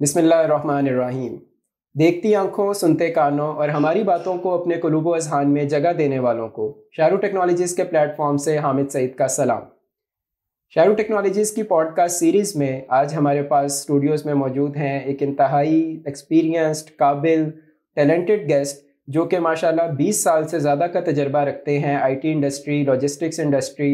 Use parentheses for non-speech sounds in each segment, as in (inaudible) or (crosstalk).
बिसमीम देखती आंखों सुनते कानों और हमारी बातों को अपने कलूब अजहान में जगह देने वालों को शाहरुख टेक्नोलॉजीज़ के प्लेटफॉर्म से हामिद सईद का सलाम शाहरुख टेक्नोलॉजीज़ की पॉडकास्ट सीरीज़ में आज हमारे पास स्टूडियोज़ में मौजूद हैं एक इंतहाई एक्सपीरियंस्ड काबिल टैलेंटेड गेस्ट जो कि माशाल्लाह 20 साल से ज़्यादा का तजर्बा रखते हैं आईटी इंडस्ट्री लॉजिस्टिक्स इंडस्ट्री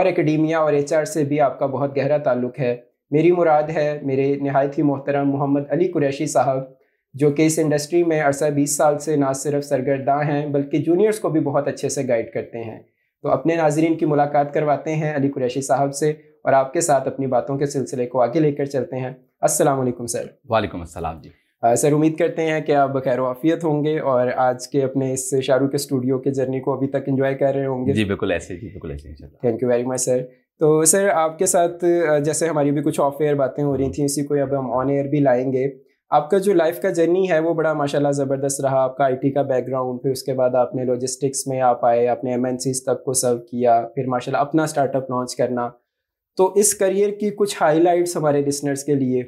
और एकेडमिया और एचआर से भी आपका बहुत गहरा ताल्लुक है मेरी मुराद है मेरे नहायत ही मोहतरम मोहम्मद अली कुरैशी साहब जो कि इस इंडस्ट्री में अरसा बीस साल से ना सिर्फ सरगर्दा हैं बल्कि जूनियर्स को भी बहुत अच्छे से गाइड करते हैं तो अपने नाजरन की मुलाकात करवाते हैं अली कुरैशी साहब से और आपके साथ अपनी बातों के सिलसिले को आगे लेकर चलते हैं असलम सर वालेकुम असल जी सर उम्मीद करते हैं कि आप बखैर वाफियत होंगे और आज के अपने इस शाहरुख के स्टूडियो के जर्नी को अभी तक इन्जॉय कर रहे होंगे जी बिल्कुल ऐसे जी बिल्कुल ऐसे thank you very much sir तो सर आपके साथ जैसे हमारी भी कुछ ऑफ एयर बातें हो रही थी इसी को अब हम ऑन एयर भी लाएंगे आपका जो लाइफ का जर्नी है वो बड़ा माशाल्लाह ज़बरदस्त रहा आपका आईटी का बैकग्राउंड फिर उसके बाद आपने लॉजिस्टिक्स में आप आए आपने एम तक को सर्व किया फिर माशाल्लाह अपना स्टार्टअप लॉन्च करना तो इस करियर की कुछ हाईलाइट्स हमारे लिसनर्स के लिए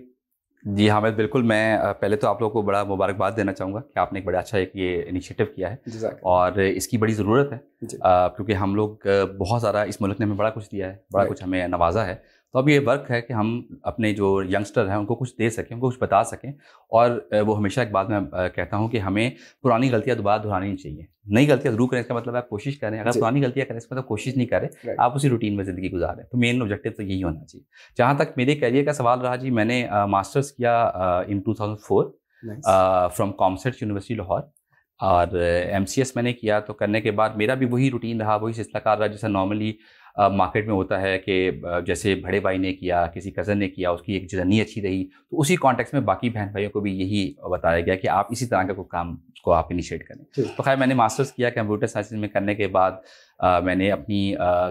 जी हामिद बिल्कुल मैं पहले तो आप लोगों को बड़ा मुबारकबाद देना चाहूँगा कि आपने एक बड़ा अच्छा एक ये इनिशिएटिव किया है और इसकी बड़ी ज़रूरत है क्योंकि हम लोग बहुत सारा इस मुल्क ने हमें बड़ा कुछ दिया है बड़ा कुछ हमें नवाजा है तो अब ये वर्क है कि हम अपने जो यंगस्टर हैं उनको कुछ दे सकें उनको कुछ बता सकें और वो हमेशा एक बात मैं कहता हूँ कि हमें पुरानी गलतियाँ दोबारा दोहरानी नहीं चाहिए नई गलतियाँ जरूर करें इसका मतलब आप कोशिश करें अगर पुरानी गलतियाँ करें इसका मतलब कोशिश नहीं करें आप उसी रूटीन में ज़िंदगी गुजारें तो मेन ऑब्जेक्टिव तो यही होना चाहिए जहाँ तक मेरे करियर का सवाल रहा जी मैंने मास्टर्स किया in two thousand four from COMSATS university Lahore और एम मैंने किया तो करने के बाद मेरा भी वही रूटीन रहा वही कार रहा जैसा नॉर्मली मार्केट में होता है कि जैसे बड़े भाई ने किया किसी कज़न ने किया उसकी एक जर्नी अच्छी रही तो उसी कॉन्टेक्स्ट में बाकी बहन भाइयों को भी यही बताया गया कि आप इसी तरह का कोई काम को आप इनिशिएट करें तो खैर मैंने मास्टर्स किया कंप्यूटर साइंस में करने के बाद आ, मैंने अपनी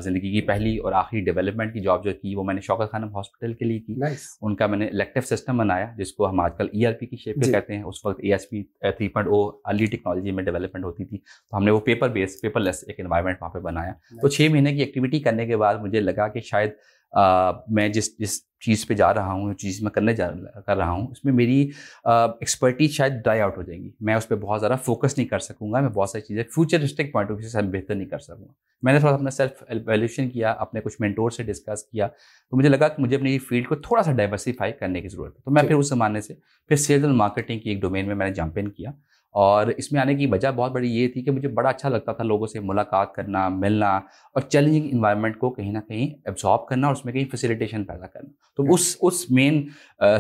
ज़िंदगी की पहली और आखिरी डेवलपमेंट की जॉब जो की वो मैंने शौकत खानम हॉस्पिटल के लिए की nice. उनका मैंने इलेक्टिव सिस्टम बनाया जिसको हम आजकल ई e की शेप में कहते हैं उस वक्त A S P three point O early technology में डेवलपमेंट होती थी तो हमने वो पेपर बेस्ड पेपरलेस एक इन्वायरमेंट वहाँ पर बनाया तो छः महीने की एक्टिविटी करने के बाद मुझे लगा कि शायद आ, मैं जिस जिस चीज़ पे जा रहा हूँ जो चीज़ मैं करने जा कर रहा हूँ उसमें मेरी एक्सपर्टीज शायद ड्राई आउट हो जाएगी मैं उस पर बहुत ज़्यादा फोकस नहीं कर सकूँगा मैं बहुत सारी चीज़ें फ्यूचरिस्टिक पॉइंट ऑफ व्यू से बेहतर नहीं कर सकूँगा मैंने थोड़ा अपना सेल्फ एवेल्यूशन किया अपने कुछ मेंटोर से डिस्कस किया तो मुझे लगा कि मुझे अपनी फील्ड को थोड़ा सा डाइवर्सीफाई करने की ज़रूरत है तो मैं फिर उस ज़माने से फिर सेल्स एंड मार्केटिंग की एक डोमेन में मैंने जंप इन किया और इसमें आने की वजह बहुत बड़ी ये थी कि मुझे बड़ा अच्छा लगता था लोगों से मुलाकात करना मिलना और चैलेंजिंग इन्वायरमेंट को कहीं ना कहीं एब्जॉर्ब करना और उसमें कहीं फैसिलिटेशन पैदा करना तो उस उस मेन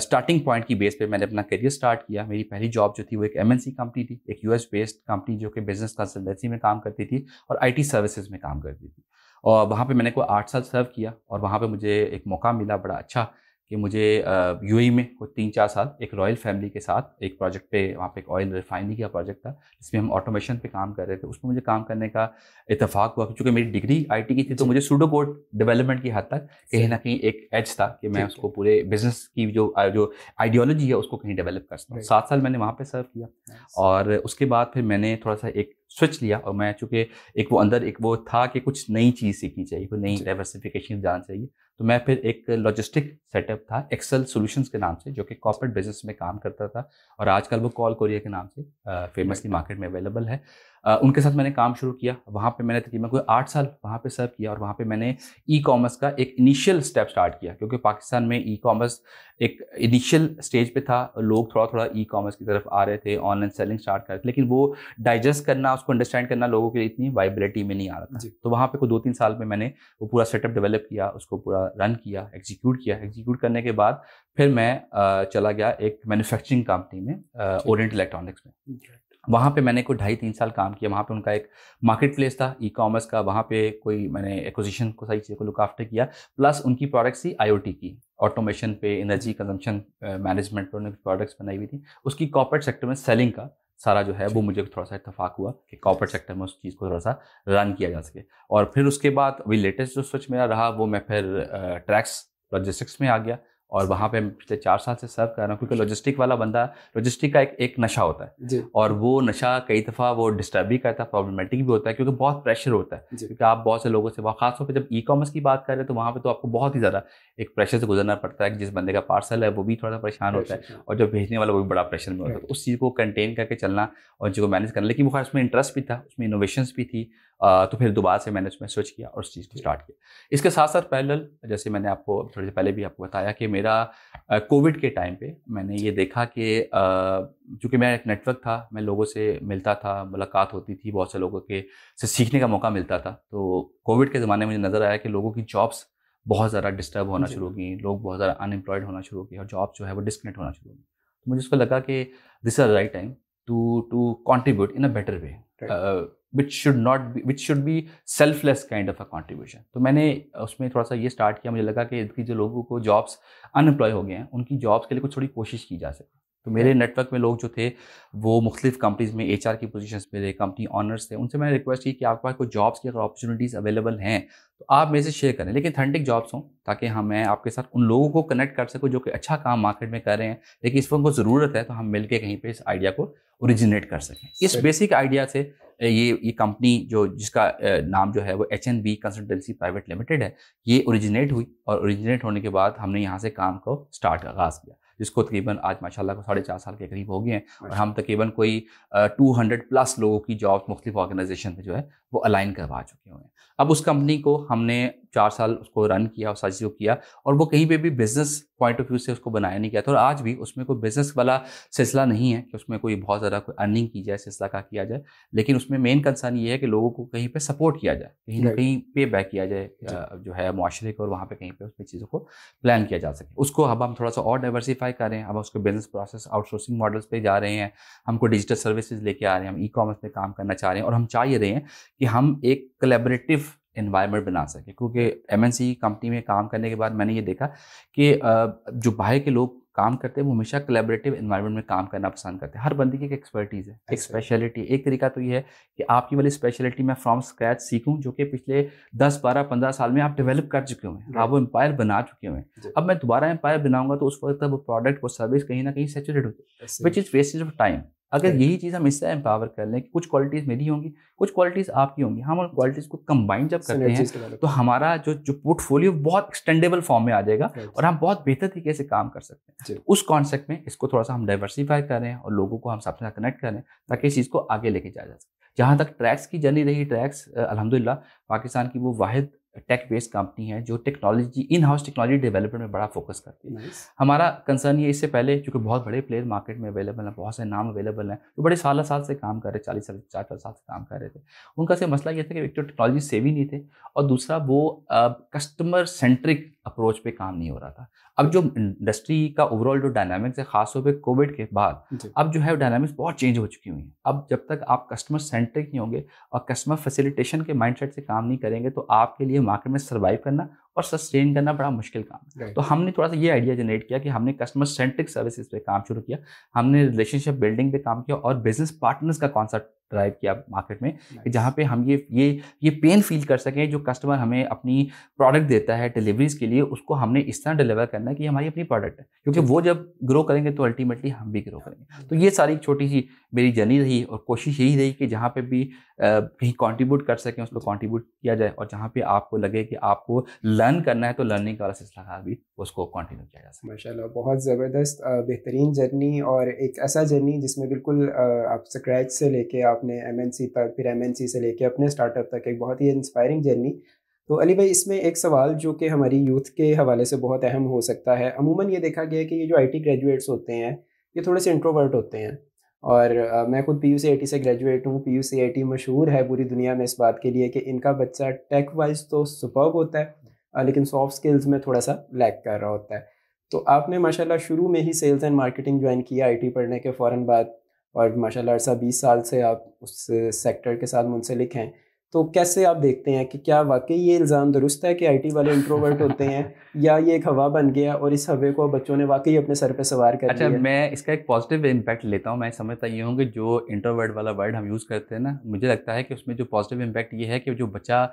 स्टार्टिंग पॉइंट की बेस पे मैंने अपना करियर स्टार्ट किया मेरी पहली जॉब जो थी वो एक एम कंपनी थी एक यू बेस्ड कंपनी जो कि बिजनेस कंसल्टेंसी में काम करती थी और आई सर्विसेज में काम करती थी और वहाँ पर मैंने कोई आठ साल सर्व किया और वहाँ पर मुझे एक मौका मिला बड़ा अच्छा कि मुझे यूएई e में कुछ तीन चार साल एक रॉयल फैमिली के साथ एक प्रोजेक्ट पे वहाँ पे एक ऑयल रिफाइनरी का प्रोजेक्ट था जिसमें हम ऑटोमेशन पे काम कर रहे थे उसमें मुझे काम करने का इतफाक हुआ चूँकि मेरी डिग्री आईटी की थी तो मुझे सूडो कोड डेवलपमेंट की हद तक कहीं ना कहीं एक एज था कि मैं उसको पूरे बिजनेस की जो जो आइडियोलॉजी है उसको कहीं डेवलप कर सकता हूँ सात साल मैंने वहाँ पर सर्व किया और उसके बाद फिर मैंने थोड़ा सा एक स्विच लिया और मैं चूँकि एक वो अंदर एक वो था कि कुछ नई चीज़ सीखनी चाहिए कोई नई डाइवर्सिफिकेशन जान चाहिए तो मैं फिर एक लॉजिस्टिक सेटअप था एक्सेल सॉल्यूशंस के नाम से जो कि कॉर्पोरेट बिजनेस में काम करता था और आजकल वो कॉल कोरिया के नाम से फेमसली मार्केट में अवेलेबल है उनके साथ मैंने काम शुरू किया वहाँ पे मैंने तकरीबन कोई आठ साल वहाँ पे सर्व किया और वहाँ पे मैंने ई कॉमर्स का एक इनिशियल स्टेप स्टार्ट किया क्योंकि पाकिस्तान में ई कॉमर्स एक इनिशियल स्टेज पे था लोग थोड़ा थोड़ा ई कॉमर्स की तरफ आ रहे थे ऑनलाइन सेलिंग स्टार्ट कर रहे थे लेकिन वो डाइजेस्ट करना उसको अंडरस्टैंड करना लोगों के लिए इतनी वाइबिलिटी में नहीं आ रहा था तो वहाँ पर कोई दो तीन साल में मैंने वो पूरा सेटअप डेवलप किया उसको पूरा रन किया एग्जीक्यूट किया एग्जीक्यूट करने के बाद फिर मैं चला गया एक मैन्युफैक्चरिंग कंपनी में ओरियंट इलेक्ट्रॉनिक्स में वहाँ पे मैंने कोई ढाई तीन साल काम किया वहाँ पे उनका एक मार्केट प्लेस था ई कॉमर्स का वहाँ पे कोई मैंने एक्विजिशन को सारी चीज़ों को लुक आफ्टर किया प्लस उनकी प्रोडक्ट्स थी आईओटी की ऑटोमेशन पे एनर्जी कंजम्पशन मैनेजमेंट पर उन्होंने प्रोडक्ट्स बनाई हुई थी उसकी कॉपरेट सेक्टर में सेलिंग का सारा जो है वो मुझे थोड़ा सा इतफाक हुआ कि कॉपरेट सेक्टर में उस चीज़ को थोड़ा सा रन किया जा सके और फिर उसके बाद अभी लेटेस्ट जो स्विच मेरा रहा वो मैं फिर ट्रैक्स लॉजिस्टिक्स में आ गया और वहाँ पे पिछले चार साल से सर्व कर रहा हूँ क्योंकि लॉजिस्टिक वाला बंदा लॉजिस्टिक का एक एक नशा होता है और वो नशा कई दफ़ा वो डिस्टर्ब भी करता है प्रॉब्लमेटिक भी होता है क्योंकि बहुत प्रेशर होता है क्योंकि आप बहुत से लोगों से वहाँ खासतौर पर जब ई कॉमर्स की बात करें तो वहाँ पर तो आपको बहुत ही ज़्यादा एक प्रेशर से गुजरना पड़ता है जिस बंदे का पार्सल है वो भी थोड़ा सा परेशान होता है हाँ। और जो भेजने वाला वो भी बड़ा प्रेशर में होता है उस चीज़ को कंटेन करके चलना और जिसको मैनेज करना लेकिन वो खास उसमें इंटरेस्ट भी था उसमें इनोवेशन भी थी तो फिर दोबारा से मैंने उसमें स्विच किया और उस चीज़ को स्टार्ट किया इसके साथ साथ पैरेलल जैसे मैंने आपको थोड़ी देर पहले भी आपको बताया कि मेरा कोविड के टाइम पे मैंने ये देखा कि चूँकि मेरा एक नेटवर्क था मैं लोगों से मिलता था मुलाकात होती थी बहुत से लोगों के से सीखने का मौका मिलता था तो कोविड के ज़माने में मुझे नज़र आया कि लोगों की जॉब्स बहुत ज़्यादा डिस्टर्ब होना शुरू हो गई लोग बहुत ज़्यादा अनएम्प्लॉयड होना शुरू हो गए और जॉब जो है वो डिस्कनेक्ट होना शुरू हो गई तो मुझे उसको लगा कि this are right time to to contribute in a better way which should not be which should be selfless kind of a contribution तो मैंने उसमें थोड़ा सा ये स्टार्ट किया मुझे लगा कि जो लोगों को जॉब्स अनएम्प्लॉय हो गए हैं उनकी जॉब्स के लिए कुछ थोड़ी कोशिश की जा सके तो मेरे नेटवर्क में लोग जो थे वो मुख्तलिफ कंपनीज़ में एच की पोजिशन पे थे कंपनी ऑनर्स थे उनसे मैंने रिक्वेस्ट की कि आपके पास कोई जॉब्स की अगर अपॉर्चुनिटीज़ अवेलेबल हैं तो आप मेरे से शेयर करें लेकिन थेंटिक जॉब्स हों ताकि हम मैं आपके साथ उन लोगों को कनेक्ट कर सकूँ जो कि अच्छा काम मार्केट में कर रहे हैं लेकिन इस पर उनको ज़रूरत है तो हम मिलकर कहीं पर इस आइडिया को ओरिजिनेट कर सकें इस बेसिक आइडिया से ये ये कंपनी जो जिसका नाम जो है वो H N B consultancy private limited है ये ओरिजिनेट हुई और ओरिजिनेट होने के बाद हमने यहाँ से काम को स्टार्ट आगाज़ किया जिसको तकरीबन आज माशाल्लाह को साढ़े चार साल के करीब हो गए हैं और हम तकरीबन कोई टू हंड्रेड प्लस लोगों की जॉब मुख्तलिफ ऑर्गेनाइजेशन में जो है वो अलाइन करवा चुके हुए हैं अब उस कंपनी को हमने चार साल उसको रन किया और साजिश किया और वो कहीं पर भी बिज़नेस पॉइंट ऑफ व्यू से उसको बनाया नहीं गया था और आज भी उसमें कोई बिजनेस वाला सिलसिला नहीं है कि उसमें कोई बहुत ज़्यादा कोई अर्निंग की जाए सिलसिला का किया जाए लेकिन उसमें मेन कंसर्न ये है कि लोगों को कहीं पर सपोर्ट किया जाए कहीं ना कहीं पे बैक किया जाए जो है माशरे को और वहाँ पर कहीं पर उस चीज़ों को प्लान किया जा सके उसको अब हम थोड़ा सा और डाइवर्सिफाई करें हम उसके बिजनेस प्रोसेस आउटसोर्सिंग मॉडल्स पर जा रहे हैं हमको डिजिटल सर्विसेज लेके आ रहे हैं हम ई कॉमर्स पर काम करना चाह रहे हैं और हम चाह ये रहे हैं कि हम एक कलेबरेटिव इन्वायरमेंट बना सके क्योंकि एम कंपनी में काम करने के बाद मैंने ये देखा कि जो बाहर के लोग काम करते हैं वो हमेशा कलेबरेटिव इन्वायरमेंट में काम करना पसंद करते हैं हर बंदी की एक एक्सपर्टीज़ है एक स्पेशलिटी एक तरीका तो ये है कि आपकी वाली स्पेशलिटी मैं फ्रॉम स्क्रैच सीखूं जो कि पिछले 10 12 15 साल में आप डेवलप कर चुके हुए हैं आप वो एम्पायर बना चुके हुए हैं अब मैं दोबारा एम्पायर बनाऊंगा तो उस वक्त वो प्रोडक्ट वो सर्विस कहीं ना कहीं सेचुरेट होती है which is wastage of time अगर यही चीज़ हम इससे एम्पावर कर लें कि कुछ क्वालिटीज़ मेरी होंगी कुछ क्वालिटीज़ आपकी होंगी हम उन क्वालिटीज़ को कंबाइन जब करते हैं तो हमारा जो जो पोर्टफोलियो बहुत एक्सटेंडेबल फॉर्म में आ जाएगा और हम बहुत बेहतर तरीके से काम कर सकते हैं उस कॉन्सेप्ट में इसको थोड़ा सा हम डाइवर्सीफाई करें और लोगों को हम सबसे साथ कनेक्ट करें ताकि इस चीज़ को आगे लेके जाया जा सके जहाँ तक ट्रैक्स की जर्नी रही ट्रैक्स अलहमदिल्ला पाकिस्तान की वो वाद टेक बेस्ड कंपनी है जो technology in house technology development में बड़ा फोकस करती है nice. हमारा कंसर्न ये इससे पहले क्योंकि बहुत बड़े प्लेयर मार्केट में अवेलेबल हैं बहुत सारे नाम अवेलेबल हैं जो बड़े साल साल से काम कर रहे चालीस साल चार चार साल से काम कर रहे थे उनका से मसला ये था कि एक तो टेक्नोलॉजी सेवी नहीं थे और दूसरा वो कस्टमर सेंट्रिक अप्रोच पे काम नहीं हो रहा था अब जो इंडस्ट्री का ओवरऑल जो डायनामिक्स है खासतौर पर कोविड के बाद अब जो है डायनामिक्स बहुत चेंज हो चुकी हुई है अब जब तक आप कस्टमर सेंट्रिक नहीं होंगे और कस्टमर फैसिलिटेशन के माइंडसेट से काम नहीं करेंगे तो आपके लिए मार्केट में सर्वाइव करना और सस्टेन करना बड़ा मुश्किल काम है तो हमने थोड़ा सा ये आइडिया जनरेट किया कि हमने कस्टमर सेंट्रिक सर्विसेज पे काम शुरू किया हमने रिलेशनशिप बिल्डिंग पे काम किया और बिजनेस पार्टनर्स का कॉन्सेप्ट ड्राइव किया मार्केट में कि जहाँ पे हम ये ये ये पेन फील कर सकें जो कस्टमर हमें अपनी प्रोडक्ट देता है डिलीवरीज के लिए उसको हमने इस तरह डिलीवर करना है कि हमारी अपनी प्रोडक्ट है क्योंकि वो जब ग्रो करेंगे तो अल्टीमेटली हम भी ग्रो करेंगे तो ये सारी छोटी सी मेरी जर्नी रही और कोशिश यही रही कि जहाँ पर भी कहीं कॉन्ट्रीब्यूट कर सकें उसको कॉन्ट्रीब्यूट किया जाए और जहाँ पर आपको लगे कि आपको लर्न करना है तो लर्निंग का सिलसिला का हाँ, भी उसको कंटिन्यू किया जा सकता है माशाल्लाह बहुत ज़बरदस्त बेहतरीन जर्नी और एक ऐसा जर्नी जिसमें बिल्कुल आप स्क्रैच से लेके आपने एमएनसी तक फिर एमएनसी से लेके अपने स्टार्टअप तक एक बहुत ही इंस्पायरिंग जर्नी तो अली भाई इसमें एक सवाल जो कि हमारी यूथ के हवाले से बहुत अहम हो सकता है अमूमन ये देखा गया है कि ये जो आईटी ग्रेजुएट्स होते हैं ये थोड़े से इंट्रोवर्ट होते हैं और मैं खुद पी यू से ग्रेजुएट हूँ पी यू मशहूर है पूरी दुनिया में इस बात के लिए कि इनका बच्चा टेक वाइज तो सुपर्ब होता है लेकिन सॉफ्ट स्किल्स में थोड़ा सा लैक कर रहा होता है तो आपने माशाल्लाह शुरू में ही सेल्स एंड मार्केटिंग ज्वाइन किया आईटी पढ़ने के फ़ौर बाद और माशाल्लाह अरसा बीस साल से आप उस सेक्टर के साथ मुंसलिक हैं तो कैसे आप देखते हैं कि क्या वाकई ये इल्ज़ाम दुरुस्त है कि आईटी वाले इंट्रोवर्ट होते हैं (laughs) या ये एक हवा बन गया और इस हवे को बच्चों ने वाकई अपने सर पे सवार कर अच्छा मैं इसका एक पॉजिटिव इम्पैक्ट लेता हूँ मैं समझता ये हूँ कि जो इंट्रोवर्ट वाला वर्ड हम यूज़ करते हैं ना मुझे लगता है कि उसमें जो पॉजिटिव इम्पैक्ट ये है कि जो बच्चा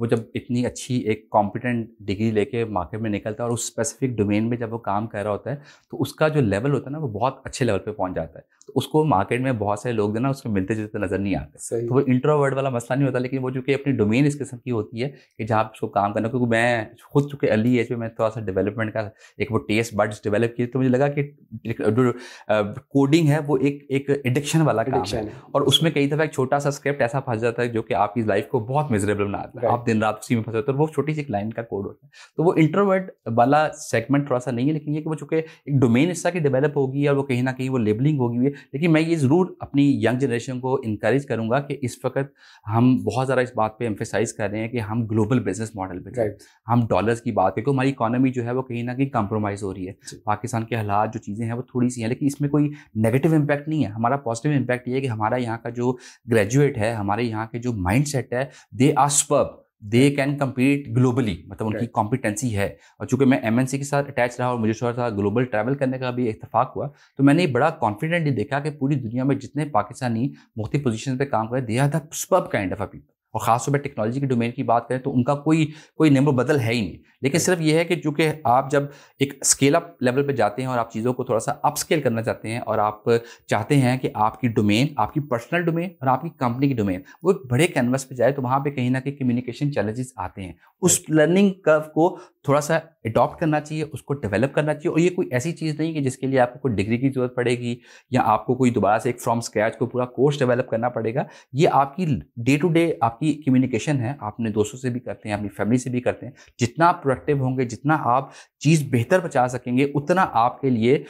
वो जब इतनी अच्छी एक कॉम्पिटेंट डिग्री लेके मार्केट में निकलता है और उस स्पेसिफिक डोमेन में जब वो काम कर रहा होता है तो उसका जो लेवल होता है ना वो बहुत अच्छे लेवल पे पहुंच जाता है तो उसको मार्केट में बहुत सारे लोग देना उसके मिलते जुलते नजर नहीं आते तो वो इंट्रोवर्ड वाला मसला नहीं होता लेकिन वो चूँकि अपनी डोमेन इस किस्म की होती है कि जहाँ उसको काम करना क्योंकि मैं खुद चूँकि अर्ली एज में मैं थोड़ा सा डेवलपमेंट का एक वो टेस्ट बर्ड डेवलप किए तो मुझे लगा कि जो कोडिंग है वो एक एक एडिक्शन वाला काम है और उसमें कई दफ़ा एक छोटा सा स्क्रिप्ट ऐसा फंस जाता है जो कि आपकी लाइफ को बहुत मिजरेबल बनाता है आप दिन रात उसी में फंसे होते हैं वो छोटी सी एक लाइन का कोड होता है तो वो इंट्रोवर्ट वाला सेगमेंट थोड़ा सा नहीं है लेकिन ये कि वो चूंकि एक डोमेन हिस्सा की डेवलप होगी और वो कहीं ना कहीं वो लेबलिंग होगी हुई लेकिन मैं ये ज़रूर अपनी यंग जनरेशन को इंकरेज करूँगा कि इस वक्त हम बहुत ज़्यादा इस बात पर एम्फेसाइज कर रहे हैं कि हम ग्लोबल बिजनेस मॉडल पर हम डॉलर्स की बात करें क्योंकि हमारी इकोनॉमी जो है वो कहीं ना कहीं कॉम्प्रोमाइज़ हो रही है पाकिस्तान के हालात जो चीज़ें हैं वो थोड़ी सी हैं लेकिन इसमें कोई नेगेटिव इम्पैक्ट नहीं है हमारा पॉजिटिव इम्पैक्ट ये है कि हमारा यहाँ का जो ग्रेजुएट है हमारे यहाँ के जो माइंड सेट है they are superb they can compete globally मतलब उनकी कॉम्पिटेंसी है और चूंकि मैं एम के साथ अटैच रहा और मुझे शौर था ग्लोबल ट्रैवल करने का भी इतफाक हुआ तो मैंने बड़ा कॉन्फिडेंटली देखा कि पूरी दुनिया में जितने पाकिस्तानी मुख्तु पोजिशन पर काम करें they are the kind of a people और ख़ासतौर पर टेक्नोलॉजी के डोमेन की बात करें तो उनका कोई कोई नंबर बदल है ही नहीं लेकिन सिर्फ ये है कि चूँकि आप जब एक स्केल अप लेवल पर जाते हैं और आप चीज़ों को थोड़ा सा अप स्केल करना चाहते हैं और आप चाहते हैं कि आपकी डोमेन आपकी पर्सनल डोमेन और आपकी कंपनी की डोमेन वो एक बड़े कैनवस पर जाए तो वहाँ पर कहीं ना कहीं कम्युनिकेशन चैलेंजेस आते हैं उस लर्निंग कर्व को थोड़ा सा अडॉप्ट करना चाहिए उसको डेवलप करना चाहिए और ये कोई ऐसी चीज़ नहीं कि जिसके लिए आपको कोई डिग्री की ज़रूरत पड़ेगी या आपको कोई दोबारा से एक फ्रॉम स्क्रैच को पूरा कोर्स डेवलप करना पड़ेगा ये आपकी डे टू डे आप आपकी कम्युनिकेशन है आपने दोस्तों से भी करते हैं अपनी फैमिली से भी करते हैं जितना आप प्रोडक्टिव होंगे जितना आप चीज़ बेहतर बचा सकेंगे उतना आपके लिए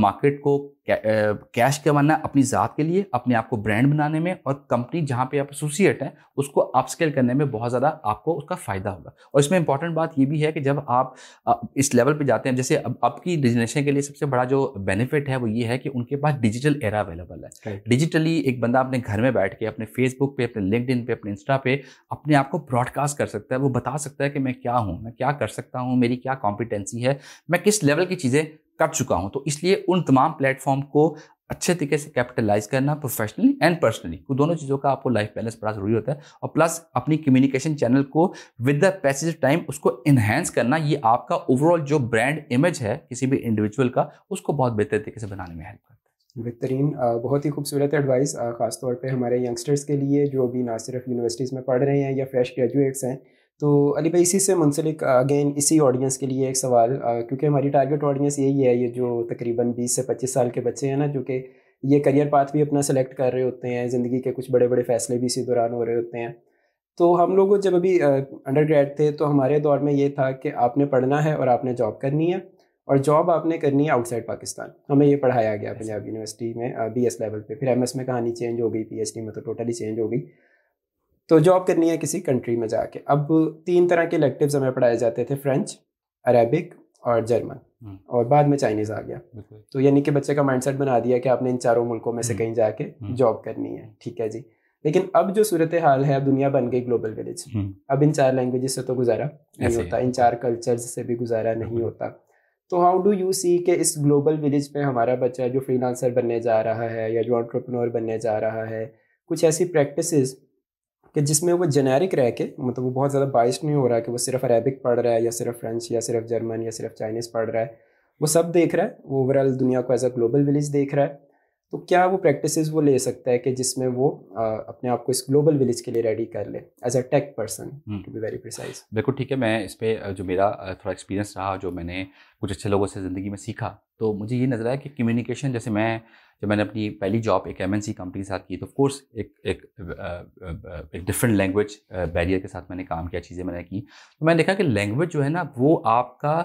मार्केट को कैश कमाना अपनी ज़ात के लिए अपने आप को ब्रांड बनाने में और कंपनी जहाँ पे आप एसोसिएट हैं उसको अपस्केल करने में बहुत ज़्यादा आपको उसका फ़ायदा होगा और इसमें इंपॉर्टेंट बात ये भी है कि जब आप इस लेवल पे जाते हैं जैसे अब आपकी डिजिनेशन के लिए सबसे बड़ा जो बेनिफिट है वो ये है कि उनके पास डिजिटल एरा अवेलेबल है डिजिटली एक बंदा अपने घर में बैठ के अपने फेसबुक पे अपने लिंकड पे अपने इंस्टा पे अपने आप को ब्रॉडकास्ट कर सकता है वो बता सकता है कि मैं क्या हूँ मैं क्या कर सकता हूँ मेरी क्या कॉम्पिटेंसी है मैं किस लेवल की चीज़ें कर चुका हूं तो इसलिए उन तमाम प्लेटफॉर्म को अच्छे तरीके से कैपिटलाइज करना प्रोफेशनली एंड पर्सनली तो दोनों चीज़ों का आपको लाइफ बैलेंस बड़ा जरूरी होता है और प्लस अपनी कम्युनिकेशन चैनल को with the passage of time उसको इन्हेंस करना ये आपका ओवरऑल जो ब्रांड इमेज है किसी भी इंडिविजुअल का उसको बहुत बेहतर तरीके से बनाने में हेल्प करता है बेहतरीन बहुत ही खूबसूरत एडवाइस ख़ासतौर पर हमारे यंगस्टर्स के लिए जो भी ना सिर्फ यूनिवर्सिटीज़ में पढ़ रहे हैं या फ्रेश ग्रेजुएट्स हैं तो अली भाई इसी से मुंसलिक अगेन इसी ऑडियंस के लिए एक सवाल क्योंकि हमारी टारगेट ऑडियंस यही है ये जो तकरीबन 20 से 25 साल के बच्चे हैं ना जो कि ये करियर पाथ भी अपना सेलेक्ट कर रहे होते हैं ज़िंदगी के कुछ बड़े बड़े फैसले भी इसी दौरान हो रहे होते हैं तो हम लोग जब अभी अंडर ग्रेड थे तो हमारे दौर में ये था कि आपने पढ़ना है और आपने जॉब करनी है और जॉब आपने करनी है आउटसाइड पाकिस्तान हमें ये पढ़ाया गया पंजाब यूनिवर्सिटी में बी एस लेवल पर फिर एम एस में कहानी चेंज हो गई पी एच डी में तो टोटली चेंज हो गई तो जॉब करनी है किसी कंट्री में जाके अब तीन तरह के इलेक्टिव हमें पढ़ाए जाते थे फ्रेंच अरेबिक और जर्मन हम्म। और बाद में चाइनीज आ गया तो यानी कि बच्चे का माइंडसेट बना दिया कि आपने इन चारों मुल्कों में से हम्म। कहीं जाके जॉब हम्म। करनी है ठीक है जी लेकिन अब जो सूरत हाल है अब दुनिया बन गई ग्लोबल विलेज अब इन चार लैंग्वेजेस से तो गुजारा नहीं होता इन चार कल्चर से भी गुजारा नहीं होता तो हाउ डू यू सी के इस ग्लोबल विलेज में हमारा बच्चा जो फ्रीलांसर बनने जा रहा है या जो ऑन्टरप्रनोर बनने जा रहा है कुछ ऐसी प्रैक्टिसेस कि जिसमें वो जेनेरिक रह के मतलब वो बहुत ज़्यादा बाइस्ड नहीं हो रहा है कि वो सिर्फ अरेबिक पढ़ रहा है या सिर्फ फ्रेंच या सिर्फ जर्मन या सिर्फ चाइनीज़ पढ़ रहा है वो सब देख रहा है वो ओवरऑल दुनिया को एज अ ग्लोबल विलेज देख रहा है तो क्या वो प्रैक्टिस वो ले सकता है कि जिसमें वो आ, अपने आप को इस ग्लोबल विलेज के लिए रेडी कर ले as a tech person to be very precise बिल्कुल ठीक है मैं इस पर जो मेरा थोड़ा एक्सपीरियंस रहा जो मैंने कुछ अच्छे लोगों से ज़िंदगी में सीखा तो मुझे ये नज़र आया कि कम्युनिकेशन जैसे मैं जब मैंने अपनी पहली जॉब एक एम एन सी कंपनी के साथ की तो ऑफकोर्स एक एक uh, uh, एक डिफरेंट लैंग्वेज बैरियर के साथ मैंने काम किया चीज़ें मैंने की तो मैंने देखा कि लैंग्वेज जो है ना वो आपका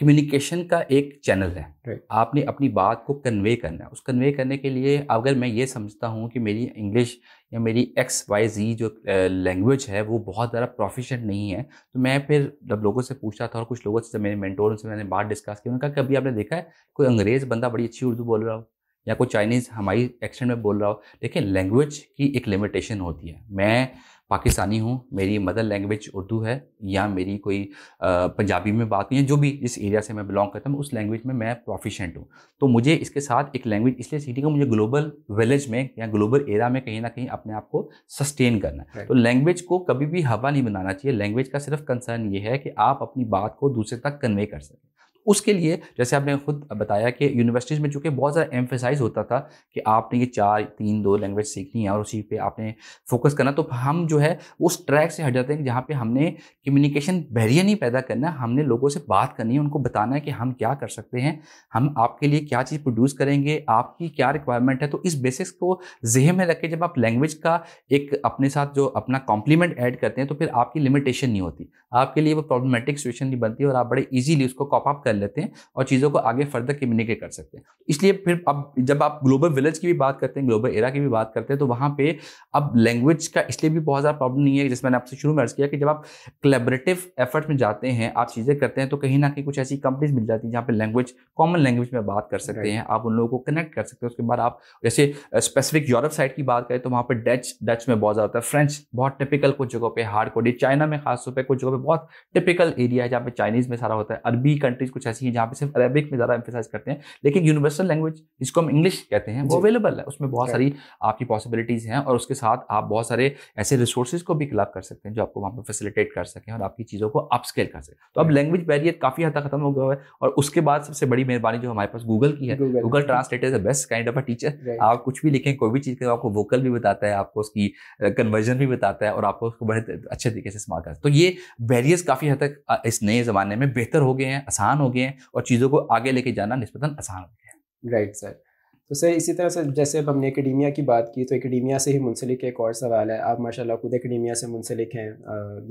कम्युनिकेशन का एक चैनल है right. आपने अपनी बात को कन्वे करना है उस कन्वे करने के लिए अगर मैं ये समझता हूँ कि मेरी इंग्लिश या मेरी एक्स वाई जी जो लैंग्वेज uh, है वो बहुत ज़्यादा प्रोफिशेंट नहीं है तो मैं फिर जब लोगों से पूछा था और कुछ लोगों से मेरे मेंटोरों से मैंने बात डिस्कस की उन्होंने कहा कभी आपने देखा है कोई अंग्रेज़ बंदा बड़ी अच्छी उर्दू बोल रहा हो या कोई चाइनीज़ हमारी एक्सेंट में बोल रहा हो लेकिन लैंग्वेज की एक लिमिटेशन होती है मैं पाकिस्तानी हूँ मेरी मदर लैंग्वेज उर्दू है या मेरी कोई पंजाबी में बात नहीं है जो भी जिस एरिया से मैं बिलोंग करता हूँ उस लैंग्वेज में मैं प्रोफिशेंट हूँ तो मुझे इसके साथ एक लैंग्वेज इसलिए सीखने का मुझे ग्लोबल विलेज में या ग्लोबल एरिया में कहीं ना कहीं अपने आप को सस्टेन करना है तो लैंग्वेज को कभी भी हवा नहीं बनाना चाहिए लैंग्वेज का सिर्फ कंसर्न ये है कि आप अपनी बात को दूसरे तक कन्वे कर सकें उसके लिए जैसे आपने खुद बताया कि यूनिवर्सिटीज़ में चूँकि बहुत ज़्यादा एम्फेसाइज होता था कि आपने ये चार तीन दो लैंग्वेज सीखनी है और उसी पर आपने फोकस करना तो हम जो है उस ट्रैक से हट जाते हैं जहाँ पर हमने कम्युनिकेशन बैरियर नहीं पैदा करना हमने लोगों से बात करनी है उनको बताना है कि हम क्या कर सकते हैं हम आपके लिए क्या चीज़ प्रोड्यूस करेंगे आपकी क्या रिक्वायरमेंट है तो इस बेसिस को जहन में रख के जब आप लैंग्वेज का एक अपने साथ जो अपना कॉम्प्लीमेंट ऐड करते हैं तो फिर आपकी लिमिटेशन नहीं होती आपके लिए वो प्रॉब्लमेटिक सिचुएशन नहीं बनती और आप बड़े ईजीली उसको कॉप अप कर कर लेते हैं और चीज़ों को आगे फर्दर कम्युनिकेट कर सकते हैं इसलिए फिर अब जब आप ग्लोबल विलेज की भी बात करते हैं ग्लोबल एरा की भी बात करते हैं तो वहाँ पर अब लैंग्वेज का इसलिए भी बहुत ज़्यादा प्रॉब्लम नहीं है जैसे मैंने आपसे शुरू में अर्ज किया कि जब आप कलेबरेटिव एफर्ट में जाते हैं आप चीज़ें करते हैं तो कहीं ना कहीं कुछ ऐसी कंपनीज मिल जाती हैं जहाँ पर लैंग्वेज कॉमन लैंग्वेज में बात कर सकते हैं आप उन लोगों को कनेक्ट कर सकते हैं उसके बाद आप जैसे स्पेसिफिक यूरोप साइड की बात करें तो वहाँ पर डच डच में बहुत ज़्यादा फ्रेंच बहुत टिपिकल कुछ जगहों पर हार्ड कोडी चाइना में खासतौर पर कुछ जगहों पर बहुत टिपिकल एरिया है जहाँ पे चाइनीज़ में सारा होता है अरबी कंट्रीज कुछ ऐसी हैं जहाँ पे सिर्फ अरेबिक में ज़्यादा एम्फेसाइज करते हैं लेकिन यूनिवर्सल लैंग्वेज जिसको हम इंग्लिश कहते हैं वो अवेलेबल है उसमें बहुत सारी आपकी पॉसिबिलिटीज़ हैं और उसके साथ आप बहुत सारे ऐसे रिसोर्सेज को भी क्लब कर सकते हैं जो आपको वहाँ पर फैसिलिटेट कर सकें और आपकी चीज़ों को अपस्केल कर सकें तो अब लैंग्वेज बैरियर काफ़ी हद तक खत्म हो गया है और उसके बाद सबसे बड़ी मेहरबानी जो हमारे पास गूगल की है Google translate is the best kind of a teacher आप कुछ भी लिखें कोई भी चीज़ करें आपको वोकल भी बताता है आपको उसकी कन्वर्जन भी बताता है और आपको उसको बड़े अच्छे तरीके से इस्तेमाल करता है तो ये बैरियर्स काफ़ी हद तक इस नए ज़माने में बेहतर हो गए हैं आसान हो गए हैं और चीज़ों को आगे लेके जाना निस्पतन आसान हो गया है राइट सर तो सर इसी तरह से जैसे अब हमने एकेडमिया की बात की तो एकेडमिया से ही मुंसलिक एक और सवाल है आप माशाल्लाह खुद एकेडमिया से मुंसलिक हैं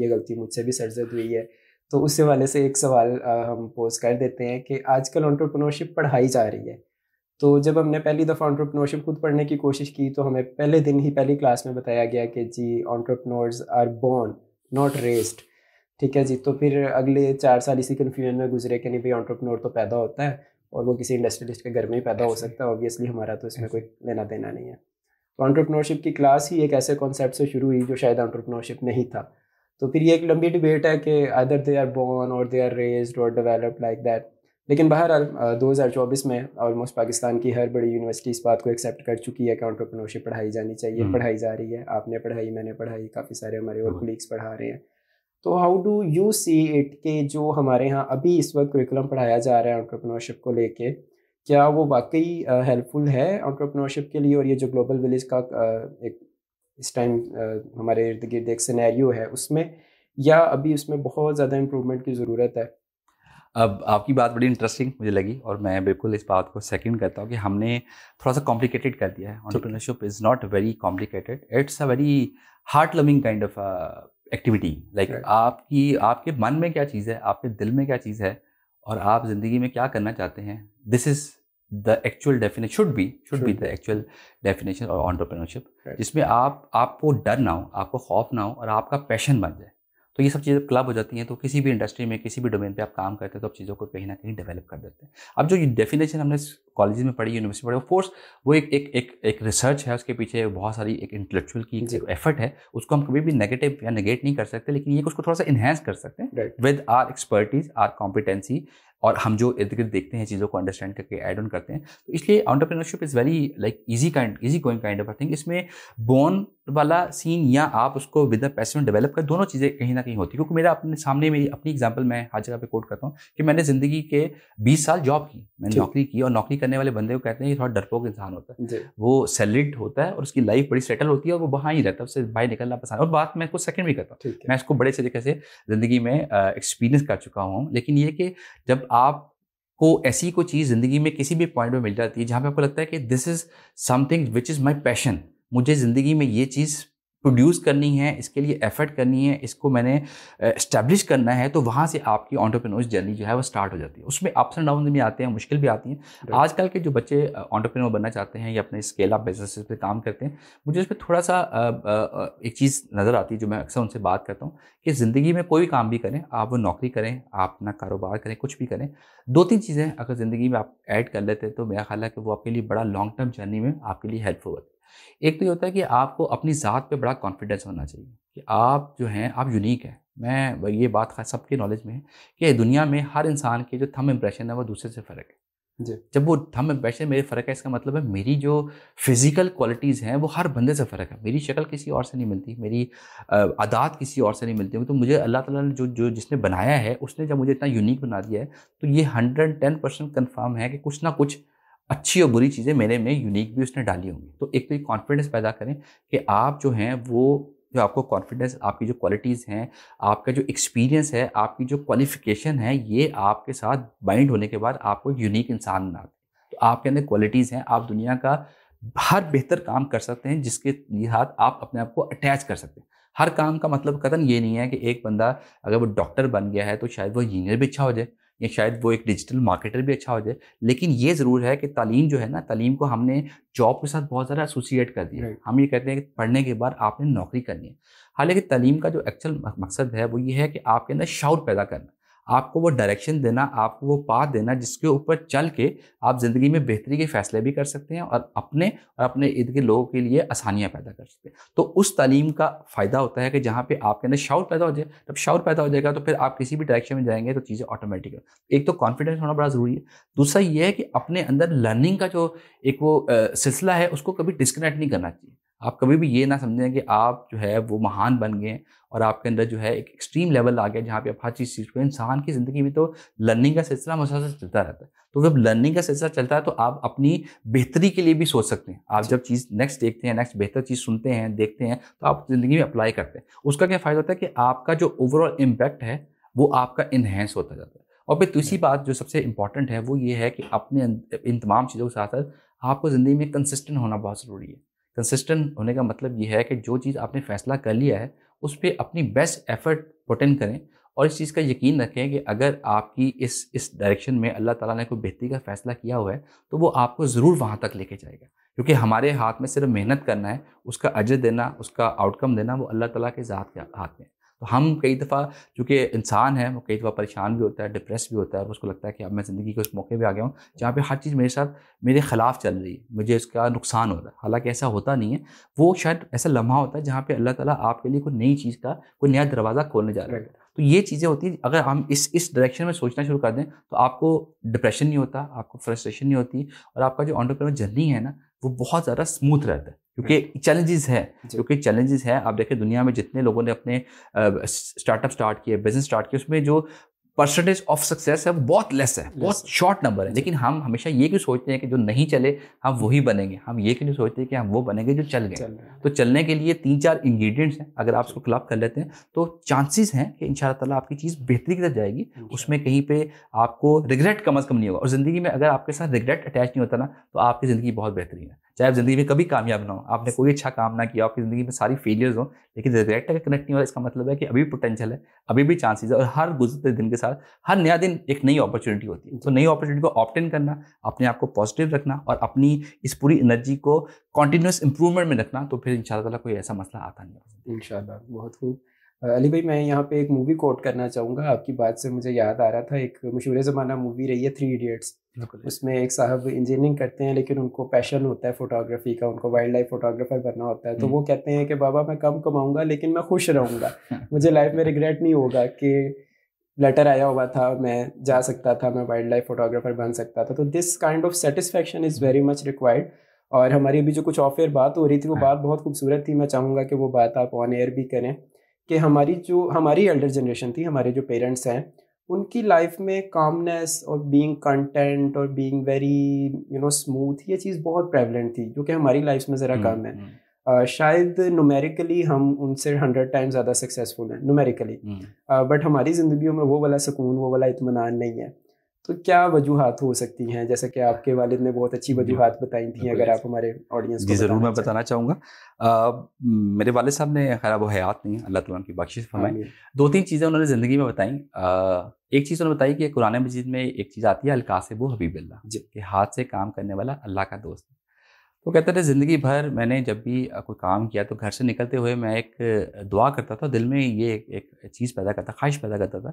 ये गलती मुझसे भी सरजद हुई है तो उससे वाले से एक सवाल हम पोज कर देते हैं कि आजकल ऑन्टरप्रनोरशिप पढ़ाई जा रही है तो जब हमने पहली दफ़ा ऑन्टरप्रनोरशिप खुद पढ़ने की कोशिश की तो हमें पहले दिन ही पहली क्लास में बताया गया कि जी entrepreneurs are born not raised ठीक है जी तो फिर अगले चार साल इसी कन्फ्यूजन में गुजरे कि नहीं भाई ऑन्टरप्रनोर तो पैदा होता है और वो किसी इंडस्ट्रियलिस्ट के घर में ही पैदा हो सकता है ऑब्वियसली हमारा तो इसमें कोई लेना देना नहीं है तो ऑन्टरप्रनोरशिप की क्लास ही एक ऐसे कॉन्सेप्ट से शुरू हुई जो शायद ऑन्टरप्रनोरशिप नहीं था तो फिर ये एक लंबी डिबेट है कि अदर दे आर बॉर्न और दे आर रेज और डेवलप लाइक दैट लेकिन बाहर दो हज़ार चौबीस में ऑलमोस्ट पाकिस्तान की हर बड़ी यूनिवर्सिटी इस बात को एक्सेप्ट कर चुकी है कि ऑन्टरप्रनोरशिप पढ़ाई जानी चाहिए हम्म। पढ़ाई जा रही है आपने पढ़ाई मैंने पढ़ाई काफ़ी सारे हमारे और कलीग्स पढ़ा रहे हैं तो how do you see it के जो हमारे यहाँ अभी इस वक्त करिकुलम पढ़ाया जा रहा है ऑन्टरप्रनोरशिप को लेके क्या वो वाकई हेल्पफुल है ऑन्टरप्रनोरशिप के लिए और ये जो ग्लोबल विलेज का एक इस टाइम हमारे इर्द गिर्द एक सिनेरियो है उसमें या अभी उसमें बहुत ज़्यादा इम्प्रूवमेंट की ज़रूरत है अब आपकी बात बड़ी इंटरेस्टिंग मुझे लगी और मैं बिल्कुल इस बात को सेकंड करता हूँ कि हमने थोड़ा सा कॉम्प्लिकेटेड कर दिया है entrepreneurship is not very complicated it's a very heart loving kind of activity like like right. आपकी आपके मन में क्या चीज़ है आपके दिल में क्या चीज़ है और आप ज़िंदगी में क्या करना चाहते हैं this is the actual definition should be should be the actual definition और ऑन्टरप्रेन्योरशिप जिसमें आप आपको डर ना हो आपको खौफ ना हो और आपका पैशन बन जाए तो ये सब चीज़ें क्लब हो जाती हैं तो किसी भी इंडस्ट्री में किसी भी डोमेन पे आप काम करते हैं तो आप चीज़ों को कहीं ना कहीं डेवलप कर देते हैं अब जो डेफिनेशन हमने कॉलेज में पढ़ी यूनिवर्सिटी पढ़ी वो फोर्स वो एक एक एक एक रिसर्च है उसके पीछे बहुत सारी एक इंटेलेक्चुअल की एफर्ट है उसको हम कभी भी नेगेटिव या नेगेट नहीं कर सकते लेकिन ये उसको थोड़ा सा इन्हेंस कर सकते हैं with our expertise our competency और हम जो इर्द गिर्द देखते हैं चीज़ों को अंडरस्टैंड करके एड ऑन करते हैं तो इसलिए entrepreneurship is very like easy kind easy going kind of thing इसमें बोन वाला सीन या आप उसको विद अ पैसन डेवलप कर दोनों चीज़ें कहीं ना कहीं होती क्योंकि मेरा अपने सामने मेरी अपनी एग्जाम्पल मैं हर जगह पे कोट करता हूँ कि मैंने ज़िंदगी के बीस साल जॉब की मैंने नौकरी की और नौकरी करने वाले बंदे को कहते हैं कि थोड़ा डरपोक इंसान होता है वो सैलरीड होता है और उसकी लाइफ बड़ी सेटल होती है और वो वहाँ ही रहता है उससे बाहर निकलना पसंद और बात मैं कुछ सेकंड भी करता हूँ मैं इसको बड़े तरीके से ज़िंदगी में एक्सपीरियंस कर चुका हूँ लेकिन ये कि जब आपको ऐसी कोई चीज़ ज़िंदगी में किसी भी पॉइंट में मिल जाती है जहाँ पे आपको लगता है कि this is something which is my passion मुझे ज़िंदगी में ये चीज़ प्रोड्यूस करनी है इसके लिए एफर्ट करनी है इसको मैंने इस्टेब्लिश करना है तो वहाँ से आपकी ऑन्टरप्रेनोर जर्नी जो है वो स्टार्ट हो जाती है उसमें अप्स एंड डाउन भी आते हैं मुश्किल भी आती हैं आजकल के जो बच्चे ऑन्टरप्रेनोर बनना चाहते हैं या अपने स्केल अप बिजनेस पे काम करते हैं मुझे उस पर थोड़ा सा एक चीज़ नज़र आती है जो मैं अक्सर उनसे बात करता हूँ कि ज़िंदगी में कोई काम भी करें आप वो नौकरी करें आप अपना कारोबार करें कुछ भी करें दो तीन चीज़ें अगर ज़िंदगी में आप ऐड कर लेते हैं तो मेरा ख्याल है कि वो आपके लिए बड़ा लॉन्ग टर्म जर्नी में आपके लिए हेल्पफुल होती है एक तो ये होता है कि आपको अपनी ज़ात पे बड़ा कॉन्फिडेंस होना चाहिए कि आप जो हैं आप यूनिक हैं मैं ये बात सबके नॉलेज में है कि दुनिया में हर इंसान के जो थम इम्प्रेशन है वो दूसरे से फ़र्क है जब वो थम इम्प्रेशन मेरे फ़र्क है इसका मतलब है मेरी जो फिज़िकल क्वालिटीज़ हैं वो हर बंदे से फ़र्क है मेरी शक्ल किसी और से नहीं मिलती मेरी आदात किसी और से नहीं मिलती तो मुझे अल्लाह ताला ने जो जो जिसने बनाया है उसने जब मुझे इतना यूनिक बना दिया है तो ये हंड्रेड टेन परसेंट कन्फर्म है कि कुछ ना कुछ अच्छी और बुरी चीज़ें मेरे में यूनिक भी उसने डाली होंगी तो एक तो एक कॉन्फिडेंस पैदा करें कि आप जो हैं वो जो आपको कॉन्फिडेंस आपकी जो क्वालिटीज़ हैं आपका जो एक्सपीरियंस है आपकी जो क्वालिफिकेशन है ये आपके साथ बाइंड होने के बाद आपको यूनिक इंसान बना तो आपके अंदर क्वालिटीज़ हैं आप दुनिया का हर बेहतर काम कर सकते हैं जिसके लिहाज आप अपने आप को अटैच कर सकते हैं हर काम का मतलब कतन ये नहीं है कि एक बंदा अगर वो डॉक्टर बन गया है तो शायद वो इंजीनियर भी अच्छा हो जाए या शायद वो एक डिजिटल मार्केटर भी अच्छा हो जाए लेकिन ये ज़रूर है कि तालीम जो है ना तालीम को हमने जॉब के साथ बहुत ज़्यादा एसोसिएट कर दिया हम ये कहते हैं कि पढ़ने के बाद आपने नौकरी करनी है हालांकि तालीम का जो एक्चुअल मकसद है वो ये है कि आपके अंदर शौर पैदा करना आपको वो डायरेक्शन देना आपको वो पा देना जिसके ऊपर चल के आप ज़िंदगी में बेहतरी के फैसले भी कर सकते हैं और अपने और अपने इर्द के लोगों के लिए आसानियाँ पैदा कर सकते हैं तो उस तालीम का फ़ायदा होता है कि जहाँ पर आपके अंदर शाउर पैदा हो जाए जब शाउर पैदा हो जाएगा तो फिर आप किसी भी डायरेक्शन में जाएंगे तो चीज़ें ऑटोमेटिक एक तो कॉन्फिडेंस होना बड़ा ज़रूरी है दूसरा ये है कि अपने अंदर लर्निंग का जो एक वो सिलसिला है उसको कभी डिस्कनेक्ट नहीं करना चाहिए आप कभी भी ये ना समझें कि आप जो है वो महान बन गए और आपके अंदर जो है एक एक्सट्रीम लेवल आ गया जहाँ पे आप हर चीज़ सीख रहे इंसान की ज़िंदगी में तो लर्निंग का सिलसिला मुसलसल चलता रहता है तो जब लर्निंग का सिलसिला चलता है तो आप अपनी बेहतरी के लिए भी सोच सकते हैं आप जब चीज़ नेक्स्ट देखते हैं नेक्स्ट बेहतर चीज़ सुनते हैं देखते हैं तो आप ज़िंदगी में अप्लाई करते हैं उसका क्या फ़ायदा होता है कि आपका जो ओवरऑल इम्पैक्ट है वो आपका इन्हेंस होता जाता है और फिर दूसरी बात जो सबसे इंपॉर्टेंट है वो ये है कि अपने इन तमाम चीज़ों के साथ साथ आपको ज़िंदगी में कंसिस्टेंट होना बहुत ज़रूरी है कंसिस्टेंट होने का मतलब ये है कि जो चीज़ आपने फैसला कर लिया है उस पर अपनी बेस्ट एफर्ट पुटन करें और इस चीज़ का यकीन रखें कि अगर आपकी इस इस डायरेक्शन में अल्लाह ताला ने कोई बेहतरी का फ़ैसला किया हुआ है तो वो आपको ज़रूर वहाँ तक लेके जाएगा क्योंकि हमारे हाथ में सिर्फ मेहनत करना है उसका अजर देना उसका आउटकम देना वो अल्लाह ताला के ज़ात के हाथ में तो हम कई दफ़ा चूँकि इंसान है वो कई दफ़ा परेशान भी होता है डिप्रेस भी होता है उसको लगता है कि अब मैं ज़िंदगी के उस मौके पर आ गया हूँ जहाँ पर हर चीज़ मेरे साथ मेरे ख़िलाफ़ चल रही है मुझे इसका नुकसान हो रहा है हालाँकि ऐसा होता नहीं है वो शायद ऐसा लम्हा होता है जहाँ पर अल्लाह ताली आपके लिए कोई नई चीज़ का कोई नया दरवाज़ा खोलने जा रहा है तो ये चीज़ें होती हैं अगर हम इस इस डायरेक्शन में सोचना शुरू कर दें तो आपको डिप्रेशन नहीं होता आपको फ्रस्ट्रेशन नहीं होती और आपका जो ऑन्टरप्रेनर जर्नी है ना वो बहुत ज़्यादा स्मूथ रहता है क्योंकि चैलेंजेस हम्म। हैं क्योंकि चैलेंजेस हैं आप देखें दुनिया में जितने लोगों ने अपने स्टार्टअप स्टार्ट किए बिजनेस स्टार्ट किए उसमें जो परसेंटेज ऑफ सक्सेस है वो बहुत लेस है बहुत शॉर्ट नंबर है लेकिन हम हमेशा ये क्यों सोचते हैं कि जो नहीं चले हम वही बनेंगे हम ये क्यों सोचते हैं कि हम वो बनेंगे जो चल गए तो चलने के लिए तीन चार इंग्रेडिएंट्स हैं अगर आप उसको क्लब कर लेते हैं तो चांसेस हैं कि इन ताला आपकी चीज़ बेहतरी की तरफ जाएगी उसमें कहीं पर आपको रिग्रेट कम अज़ कम नहीं होगा और ज़िंदगी में अगर आपके साथ रिग्रेट अटैच नहीं होता ना तो आपकी ज़िंदगी बहुत बेहतरीन है चाहे आप जिंदगी में कभी कामयाब ना हो आपने कोई अच्छा काम ना किया आपकी जिंदगी में सारी फेलियर्स हो लेकिन रिग्रेट अगर कनेक्ट नहीं हो इसका मतलब है कि अभी भी पोटेंशियल है अभी भी चांसेस है और हर गुजरते दिन के साथ हर नया दिन एक नई अपॉर्चुनिटी होती है तो नई अपॉर्चुनिटी को ऑप्टेन करना अपने आप को पॉजिटिव रखना और अपनी इस पूरी एनर्जी को कॉन्टिन्यूस इंप्रूवमेंट में रखना तो फिर इन कोई ऐसा मसला आता नहीं है इन बहुत खूब अली भाई मैं यहाँ पे एक मूवी कोट करना चाहूँगा आपकी बात से मुझे याद आ रहा था एक मशहूर ज़माना मूवी रही है थ्री इडियट्स उसमें एक साहब इंजीनियरिंग करते हैं लेकिन उनको पैशन होता है फोटोग्राफी का उनको वाइल्ड लाइफ फोटोग्राफर बनना होता है तो हम्म। वो कहते हैं कि बाबा मैं कम कमाऊँगा लेकिन मैं खुश रहूँगा (laughs) मुझे लाइफ में रिग्रेट नहीं होगा कि लेटर आया हुआ था मैं जा सकता था मैं वाइल्ड लाइफ फोटोग्राफर बन सकता था तो this kind of satisfaction is very much required और हमारी अभी जो कुछ ऑफ एयर बात हो रही थी वो हाँ। बात बहुत खूबसूरत थी मैं चाहूँगा कि वो बात आप ऑन एयर भी करें कि हमारी जो हमारी एल्डर जनरेशन थी हमारे जो पेरेंट्स हैं उनकी लाइफ में कामनेस और बीइंग कंटेंट और being very you know smooth ये चीज़ बहुत प्रेवलेंट थी जो कि हमारी लाइफ में ज़रा हम्म, कम है हम्म। शायद नुमेरिकली हम उनसे हंड्रेड टाइम ज़्यादा सक्सेसफुल हैं नुमेरिकली हम्म। बट हमारी ज़िंदगी में वो वाला सुकून वो वाला इतमान नहीं है तो क्या वजूहत हो सकती हैं जैसे कि आपके वालिद ने बहुत अच्छी वजूहत बताई थी अगर आप हमारे ऑडियंस को ज़रूर मैं बताना चाहूँगा मेरे वालद साहब ने खराब हयात नहीं अल्लाह ताला की बख्शिश फरमाई दो तीन चीज़ें उन्होंने ज़िंदगी में बताई एक चीज़ उन्होंने बताई कि कुरान मजीद में एक चीज़ आती है अलकासिब हबीबिल्ला कि हाथ से काम करने वाला अल्लाह का दोस्त है तो कहता था ज़िंदगी भर मैंने जब भी कोई काम किया तो घर से निकलते हुए मैं एक दुआ करता था दिल में ये एक, एक चीज़ पैदा करता ख्वाहिश पैदा करता था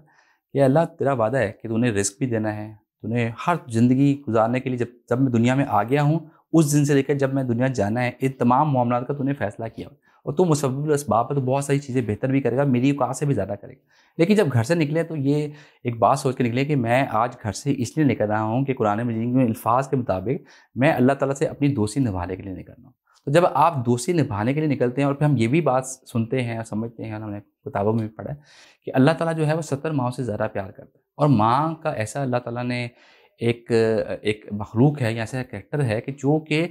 कि अल्लाह तेरा वादा है कि तूने रिस्क भी देना है तूने हर ज़िंदगी गुजारने के लिए जब जब मैं दुनिया में आ गया हूँ उस दिन से लेकर जब मैं दुनिया जाना है इन तमाम मामला का तूने फैसला किया और तुम मुसब्बल इसबाब है तो बहुत सारी चीज़ें बेहतर भी करेगा मेरी औकात से भी ज़्यादा करेगा लेकिन जब घर से निकले तो ये एक बात सोच के निकले कि मैं आज घर से इसलिए निकल रहा हूँ कि कुरान मजीद में अल्फाज के मुताबिक मैं अल्लाह ताला से अपनी दोस्ती निभाने के लिए निकल रहा हूँ तो जब आप दोस्ती निभाने के लिए निकलते हैं और फिर हम ये भी बात सुनते हैं और समझते हैं और हमने किताबों में भी पढ़ा है कि अल्लाह ताला जो है वो सत्तर माओ से ज़्यादा प्यार करता है और माँ का ऐसा अल्लाह ताला ने एक एक मखलूक है या ऐसा करेक्टर है कि जो कि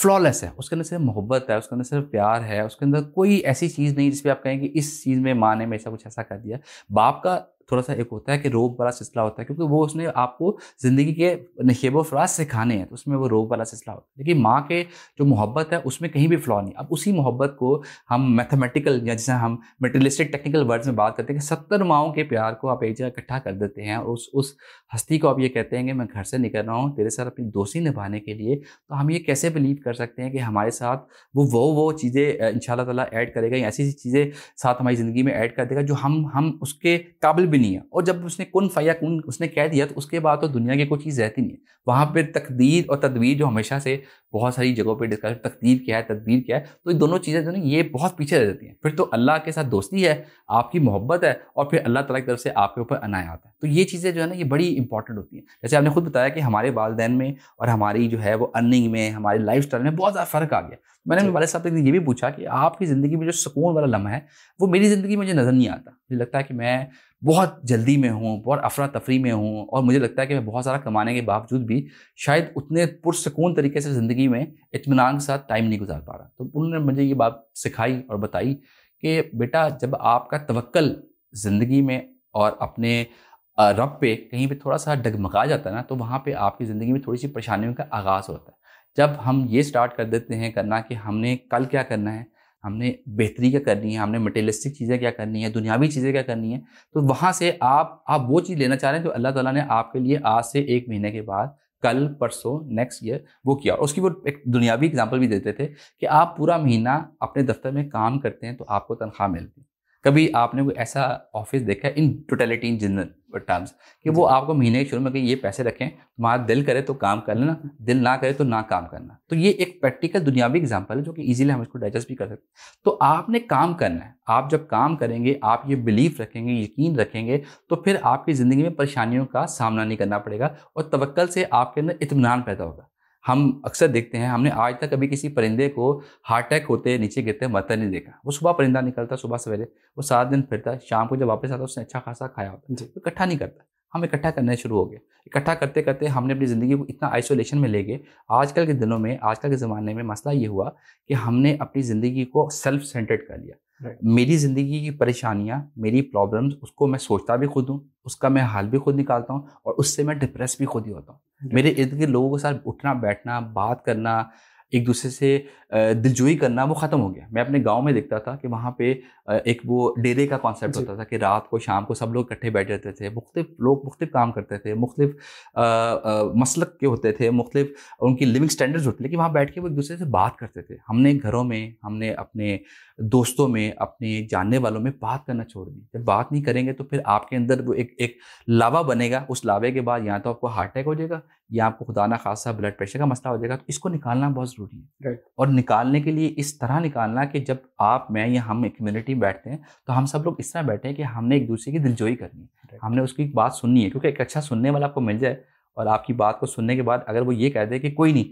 फ्लॉलेस है उसके अंदर सिर्फ मोहब्बत है उसके अंदर सिर्फ प्यार है उसके अंदर कोई ऐसी चीज़ नहीं जिसपे आप कहें कि इस चीज़ में माँ ने मेरे कुछ ऐसा कर दिया बाप का थोड़ा सा एक होता है कि रोब वाला सिलसिला होता है क्योंकि वो उसने आपको ज़िंदगी के नशेब व फराज सिखाने हैं तो उसमें वो रोब वाला सिलसिला होता है लेकिन माँ के जो मोहब्बत है उसमें कहीं भी फ्लॉ नहीं अब उसी मोहब्बत को हम मैथमेटिकल या जैसे हम मटेरियलिस्टिक टेक्निकल वर्ड्स में बात करते हैं कि सत्तर माओं के प्यार को आप एक जगह इकट्ठा कर देते हैं और उस उस हस्ती को आप ये कहते हैं कि मैं घर से निकल रहा हूँ तेरे साथ अपनी दोस्ती निभाने के लिए तो हम ये कैसे बिलीव कर सकते हैं कि हमारे साथ वो वो वो चीज़ें इन ताला ऐड करेगा या ऐसी ऐसी चीज़ें साथ हमारी ज़िंदगी में ऐड कर देगा जो हम हम उसके काबिल नहीं है और जब उसने कन फ़ैया कन उसने कह दिया तो उसके बाद तो दुनिया की कोई चीज़ रहती नहीं है वहाँ पर तकदीर और तदवीर जो हमेशा से बहुत सारी जगहों पर डिस्कस तकदीर क्या है तदवीर क्या है तो ये दोनों चीज़ें जो ना ये बहुत पीछे रह जाती हैं फिर तो अल्लाह के साथ दोस्ती है आपकी मोहब्बत है और फिर अल्लाह तला की तरफ से आपके ऊपर अनायात है तो ये चीज़ें जो है ना ये बड़ी इंपॉर्टेंट होती हैं जैसे आपने खुद बताया कि हमारे वालदेन में और हमारी जो है वो अर्निंग में हमारी लाइफ में बहुत ज़्यादा फ़र्क आ गया मैंने वाले साहब से ये भी पूछा कि आपकी ज़िंदगी में जो सुकून वाला लम्हा है वो मेरी ज़िंदगी में मुझे नज़र नहीं आता मुझे लगता है कि मैं बहुत जल्दी में हूँ बहुत अफरा तफरी में हूँ और मुझे लगता है कि मैं बहुत सारा कमाने के बावजूद भी शायद उतने पुरसकून तरीके से ज़िंदगी में इतमान के साथ टाइम नहीं गुजार पा रहा तो उन्होंने मुझे ये बात सिखाई और बताई कि बेटा जब आपका तवक्ल ज़िंदगी में और अपने रब पे कहीं पे थोड़ा सा डगमगा जाता है ना तो वहाँ पे आपकी ज़िंदगी में थोड़ी सी परेशानियों का आगाज़ होता है जब हम ये स्टार्ट कर देते हैं करना कि हमने कल क्या करना है हमने बेहतरी क्या करनी है हमने मटेरियलिस्टिक चीज़ें क्या करनी है दुनियावी चीज़ें क्या करनी है तो वहाँ से आप आप वो चीज़ लेना चाह रहे हैं जो अल्लाह ताला ने आपके लिए आज से एक महीने के बाद कल परसों नेक्स्ट ईयर वो किया और उसकी वो एक दुनियावी एग्जाम्पल भी देते थे कि आप पूरा महीना अपने दफ्तर में काम करते हैं तो आपको तनख्वाह मिलती कभी आपने कोई ऐसा ऑफिस देखा है in totality in general terms कि वो आपको महीने के शुरू में कि ये पैसे रखें तुम्हारा दिल करे तो काम कर लेना दिल ना करे तो ना काम करना तो ये एक प्रैक्टिकल दुनियावी एग्जाम्पल है जो कि इजीली हम इसको डाइजेस्ट भी कर सकते हैं तो आपने काम करना है आप जब काम करेंगे आप ये बिलीफ रखेंगे यकीन रखेंगे तो फिर आपकी ज़िंदगी में परेशानियों का सामना नहीं करना पड़ेगा और तवक्ल से आपके अंदर इतमान पैदा होगा हम अक्सर देखते हैं हमने आज तक कभी किसी परिंदे को हार्ट अटैक होते नीचे गिरते मरता नहीं देखा वो सुबह परिंदा निकलता सुबह सवेरे वो सात दिन फिरता शाम को जब वापस आता उसने अच्छा खासा खाया होता है इकट्ठा नहीं करता हम इकट्ठा करने शुरू हो गए इकट्ठा करते करते हमने अपनी ज़िंदगी को इतना आइसोलेशन में ले गए आजकल के दिनों में आजकल के ज़माने में मसला ये हुआ कि हमने अपनी ज़िंदगी को सेल्फ सेंटर्ड कर लिया मेरी ज़िंदगी की परेशानियाँ मेरी प्रॉब्लम्स उसको मैं सोचता भी खुद हूँ उसका मैं हाल भी खुद निकालता हूँ और उससे मैं डिप्रेस भी खुद ही होता हूँ मेरे इर्द गिर्द लोगों के साथ उठना बैठना बात करना एक दूसरे से दिलजोई करना वो ख़त्म हो गया मैं अपने गांव में देखता था कि वहाँ पे एक वो डेरे का कॉन्सेप्ट होता था कि रात को शाम को सब लोग इकट्ठे बैठ रहते थे मुख्तफ लोग मुख्तफ काम करते थे मुख्तफ मसलक के होते थे मुख्तफ उनकी लिविंग स्टैंडर्ड्स होते लेकिन वहाँ बैठ के वो एक दूसरे से बात करते थे हमने घरों में हमने अपने दोस्तों में अपने जानने वालों में बात करना छोड़ दें जब बात नहीं करेंगे तो फिर आपके अंदर वो एक एक लावा बनेगा उस लावे के बाद या तो आपको हार्ट अटैक हो जाएगा या आपको खुदा ना खासा ब्लड प्रेशर का मसला हो जाएगा तो इसको निकालना बहुत ज़रूरी है right. और निकालने के लिए इस तरह निकालना कि जब आप मैं या हम एक कम्युनिटी में बैठते हैं तो हम सब लोग इस तरह बैठे हैं कि हमने एक दूसरे की दिलजोई करनी है right. हमने उसकी बात सुननी है क्योंकि एक अच्छा सुनने वाला आपको मिल जाए और आपकी बात को सुनने के बाद अगर वो ये कह दे कि कोई नहीं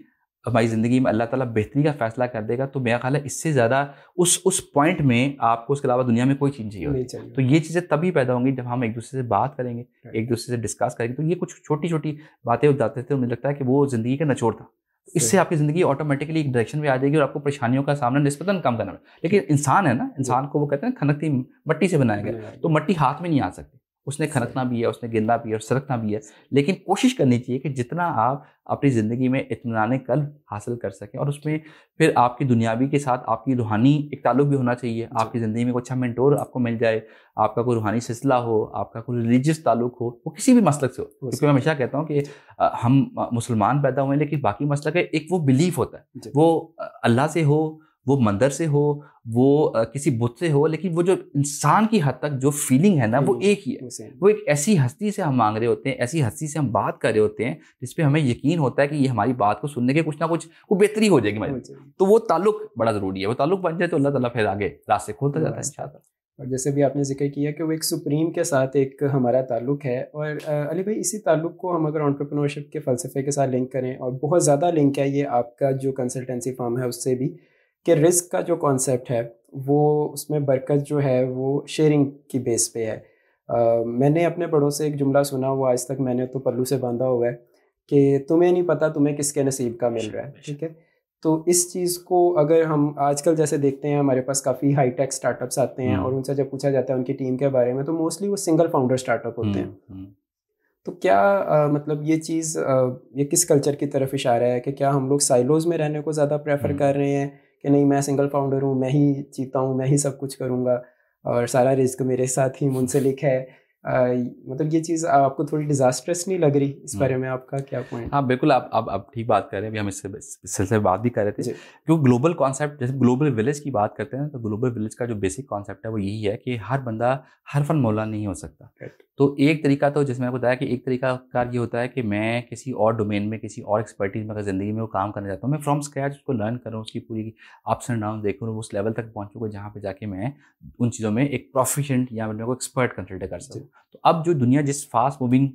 हमारी ज़िंदगी में अल्लाह ताला बेहतरी का फैसला कर देगा तो मेरा ख्याल है इससे ज़्यादा उस उस पॉइंट में आपको उसके अलावा दुनिया में कोई चीज़ नहीं होती तो ये चीज़ें तभी पैदा होंगी जब हम एक दूसरे से बात करेंगे एक दूसरे से डिस्कस करेंगे तो ये कुछ छोटी छोटी बातें बताते थे मुझे लगता है कि वो ज़िंदगी का नचोड़ था तो इससे आपकी ज़िंदगी ऑटोमेटिकली एक डायरेक्शन में आ जाएगी और आपको परेशानियों का सामना निस्पतन कम करना लेकिन इंसान है ना इंसान को वो कहते हैं खनकती मट्टी से बनाया गया तो मट्टी हाथ में नहीं आ सकती उसने खनकना भी है उसने गिरना भी है और सरकना भी है लेकिन कोशिश करनी चाहिए कि जितना आप अपनी ज़िंदगी में इतमान कल हासिल कर सकें और उसमें फिर आपकी दुनियावी के साथ आपकी रूहानी एक ताल्लुक भी होना चाहिए आपकी ज़िंदगी में कोई अच्छा मेंटोर आपको मिल जाए आपका कोई रूहानी सिलसिला हो आपका कोई रिलीजियस ताल्लुक हो वो किसी भी मसलक से हो क्योंकि मैं हमेशा कहता हूँ कि हम मुसलमान पैदा हुए लेकिन बाकी मसलक है एक वो बिलीफ होता है वो अल्लाह से हो वो मंदिर से हो वो किसी बुत से हो लेकिन वो जो इंसान की हद तक जो फीलिंग है ना वो hmm, एक ही है वो एक ऐसी हस्ती से हम मांग रहे होते हैं ऐसी हस्ती से हम बात कर रहे होते हैं जिसपे हमें यकीन होता है कि ये हमारी बात को सुनने के कुछ ना कुछ वो बेहतरी हो जाएगी हमारी तो वो ताल्लुक बड़ा ज़रूरी है वो ताल्लुक बन जाए तो अल्लाह ताला फिर आगे रास्ते खोलता जाता है अच्छा और जैसे भी आपने जिक्र किया कि वो एक सुप्रीम के साथ एक हमारा ताल्लुक है और अली भाई इसी ताल्लुक को हम अगर ऑन्टरप्रनोरशिप के फ़लसफे के साथ लिंक करें और बहुत ज़्यादा लिंक है ये आपका जो कंसल्टेंसी फॉर्म है उससे भी कि रिस्क का जो कॉन्सेप्ट है वो उसमें बरकत जो है वो शेयरिंग की बेस पे है uh, मैंने अपने बड़ों से एक जुमला सुना हुआ आज तक मैंने तो पल्लू से बांधा हुआ है कि तुम्हें नहीं पता तुम्हें किसके नसीब का मिल रहा है ठीक है तो इस चीज़ को अगर हम आजकल जैसे देखते हैं हमारे पास काफ़ी हाईटेक स्टार्टअप्स आते हैं और हम्म। उनसे जब पूछा जाता है उनकी टीम के बारे में तो मोस्टली वो सिंगल फाउंडर स्टार्टअप होते हम्म, हैं हम्म। तो क्या आ, मतलब ये चीज़ आ, ये किस कल्चर की तरफ इशारा है कि क्या हम लोग साइलोज में रहने को ज़्यादा प्रेफर कर रहे हैं कि नहीं मैं सिंगल फाउंडर हूँ मैं ही जीता हूँ मैं ही सब कुछ करूँगा और सारा रिस्क मेरे साथ ही मुंसलिक है मतलब ये चीज़ आपको थोड़ी डिजास्ट्रस नहीं लग रही इस हम्म। बारे में आपका क्या पॉइंट हाँ बिल्कुल आप अब आप ठीक बात कर रहे हैं अभी हम इससे सिलसिले में बात भी कर रहे थे क्योंकि ग्लोबल कॉन्सेप्ट जैसे ग्लोबल विलेज की बात करते हैं तो ग्लोबल विलेज का जो बेसिक कॉन्सेप्ट है वो यही है कि हर बंदा हर फन मौला नहीं हो सकता तो एक तरीका तो जिसमें आपको बताया कि एक तरीका कार ये होता है कि मैं किसी और डोमेन में किसी और एक्सपर्टीज में अगर ज़िंदगी में वो काम करना चाहता हूँ मैं फ्रॉम स्क्रैच उसको लर्न करूँ उसकी पूरी अप्स एंड डाउन देखूँ उस लेवल तक पहुँचूँगा जहाँ पर जाके मैं उन चीज़ों में एक प्रोफिशेंट या मेरे को एक्सपर्ट कंसल्ट कर सकूँ तो अब जो दुनिया जिस फास्ट मूविंग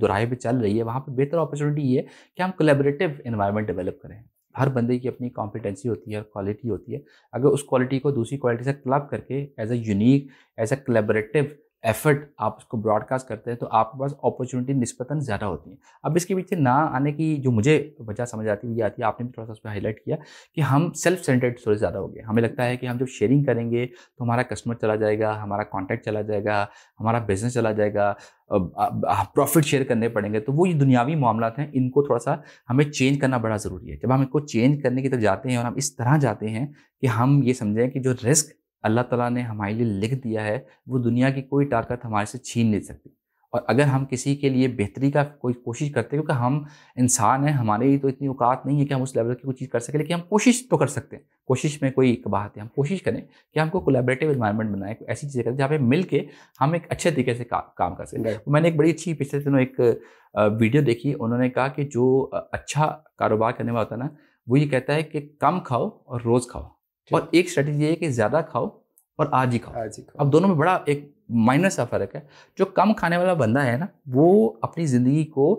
दोराहे पे चल रही है वहाँ पे बेहतर अपॉर्चुनिटी ये है कि हम कोलेबरेटिव इन्वायरमेंट डेवलप करें हर बंदे की अपनी कॉम्पिटेंसी होती है और क्वालिटी होती है अगर उस क्वालिटी को दूसरी क्वालिटी से क्लब करके as a unique as a collaborative effort आप उसको ब्रॉडकास्ट करते हैं तो आपके पास अपॉर्चुनिटी निस्पतन ज़्यादा होती है अब इसके पीछे ना आने की जो मुझे वजह समझ आती है ये आती है आपने भी थोड़ा सा उसमें हाईलाइट किया कि हम सेल्फ सेंटर्ड थोड़े ज़्यादा हो गए हमें लगता है कि हम जब शेयरिंग करेंगे तो हमारा कस्टमर चला जाएगा हमारा कॉन्टैक्ट चला जाएगा हमारा बिजनेस चला जाएगा प्रॉफिट शेयर करने पड़ेंगे तो वो ये दुनियावी मामला हैं इनको थोड़ा सा हमें चेंज करना बड़ा ज़रूरी है जब हम इनको चेंज करने की तरफ जाते हैं और हम इस तरह जाते हैं कि हम ये समझें कि जो रिस्क अल्लाह ताला ने हमारे लिए लिख दिया है वो दुनिया की कोई ताकत हमारे से छीन नहीं सकती और अगर हम किसी के लिए बेहतरी का कोई कोशिश करते हैं क्योंकि हम इंसान हैं हमारे लिए तो इतनी औकात नहीं है कि हम उस लेवल की कोई चीज़ कर सकें लेकिन हम कोशिश तो कर सकते हैं कोशिश में कोई एक बात है हम कोशिश करें कि हमको कोलेबरेटिव इन्वायरमेंट बनाए ऐसी चीज़ें करें जहाँ पे मिल के हम एक अच्छे तरीके से का, काम कर सकें तो मैंने एक बड़ी अच्छी पिछले दिनों एक वीडियो देखी उन्होंने कहा कि जो अच्छा कारोबार करने वाला होता है ना वो ये कहता है कि कम खाओ और रोज़ खाओ और एक स्ट्रेटेजी है कि ज़्यादा खाओ और आज ही खाओ आज ही खाओ अब दोनों में बड़ा एक माइनर सा फर्क है जो कम खाने वाला बंदा है ना वो अपनी ज़िंदगी को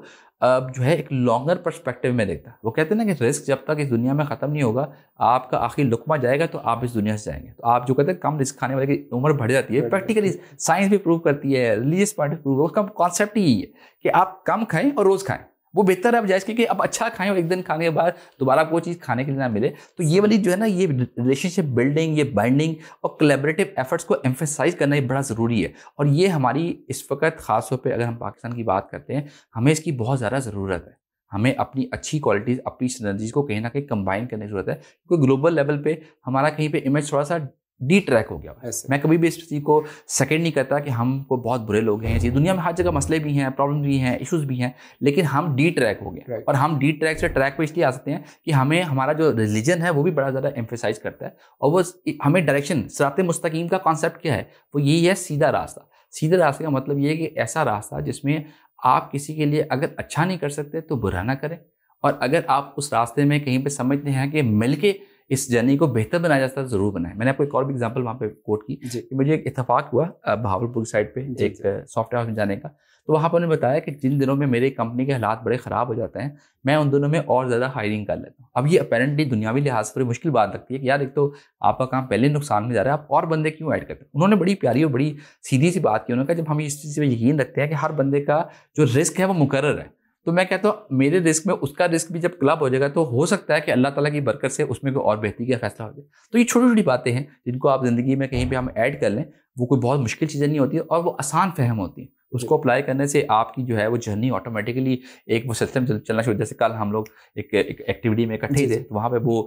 अब जो है एक लॉन्गर परस्पेक्टिव में देखता है वो कहते हैं ना कि रिस्क जब तक इस दुनिया में ख़त्म नहीं होगा आपका आखिर लुकमा जाएगा तो आप इस दुनिया से जाएंगे तो आप जो कहते हैं कम रिस्क खाने वाले की उम्र बढ़ जाती है प्रैक्टिकली साइंस भी प्रूव करती है रिलीजियस पॉइंट प्रूव उसका कॉन्सेप्ट ही है कि आप कम खाएं और रोज़ खाएं वो बेहतर है अब जायज़ कि आप अच्छा खाएं और एक दिन खाने के बाद दोबारा आपको चीज़ खाने के लिए ना मिले तो ये वाली जो है ना ये रिलेशनशिप बिल्डिंग ये बाइंडिंग और कलेबरेटिव एफर्ट्स को एम्फेसाइज करना ये बड़ा ज़रूरी है और ये हमारी इस वक्त ख़ास तौर पर अगर हम पाकिस्तान की बात करते हैं हमें इसकी बहुत ज़्यादा ज़रूरत है हमें अपनी अच्छी क्वालिटीज़ अपनी एनर्जीज़ को कहीं ना कहीं कंबाइन करने की ज़रूरत है क्योंकि ग्लोबल लेवल पे हमारा कहीं पे इमेज थोड़ा सा डी ट्रैक हो गया मैं कभी भी इस चीज़ को सेकेंड नहीं करता कि हम को बहुत बुरे लोग हैं ऐसी दुनिया में हर जगह मसले भी हैं प्रॉब्लम भी हैं इश्यूज भी हैं लेकिन हम डी ट्रैक हो गए और हम डी ट्रैक से ट्रैक पर इसलिए आ सकते हैं कि हमें हमारा जो रिलीजन है वो भी बड़ा ज़्यादा एम्फोसाइज करता है और वो हमें डायरेक्शन सरात मुस्तकीम का कॉन्सेप्ट क्या है वो यही है सीधा रास्ता सीधे रास्ते का मतलब ये है कि ऐसा रास्ता जिसमें आप किसी के लिए अगर अच्छा नहीं कर सकते तो बुरा ना करें और अगर आप उस रास्ते में कहीं पे समझते हैं कि मिलके इस जर्नी को बेहतर बनाया जाता है ज़रूर बनाए मैंने आपको एक और भी एग्जाम्पल वहाँ पे कोट की कि मुझे एक इतफाक हुआ भावलपुर की साइड पे एक सॉफ्टवेयर में जाने का तो वहाँ पर उन्होंने बताया कि जिन दिनों में मेरे कंपनी के हालात बड़े ख़राब हो जाते हैं मैं उन दिनों में और ज़्यादा हायरिंग कर लेता हूँ अब ये अपेरेंटली दुनियावी लिहाज पर मुश्किल बात लगती है कि यार एक तो आपका काम पहले नुकसान में जा रहा है आप और बंदे क्यों ऐड करते हैं उन्होंने बड़ी प्यारी और बड़ी सीधी सी बात की उन्होंने कहा जब हम इस चीज़ पर यकीन रखते हैं कि हर बंदे का जो रिस्क है वो मुकर है तो मैं कहता हूँ मेरे रिस्क में उसका रिस्क भी जब क्लब हो जाएगा तो हो सकता है कि अल्लाह ताला की बरकत से उसमें कोई और बेहतरी का फैसला हो जाए तो ये छोटी छोटी बातें हैं जिनको आप ज़िंदगी में कहीं पर हम ऐड कर लें वो कोई बहुत मुश्किल चीज़ें नहीं होती और वो आसान फहम होती हैं उसको अप्लाई करने से आपकी जो है वो जर्नी ऑटोमेटिकली एक वो सिस्टम चलना शुरू जैसे कल हम लोग एक एक्टिविटी में इकट्ठे थे तो वहाँ पे वो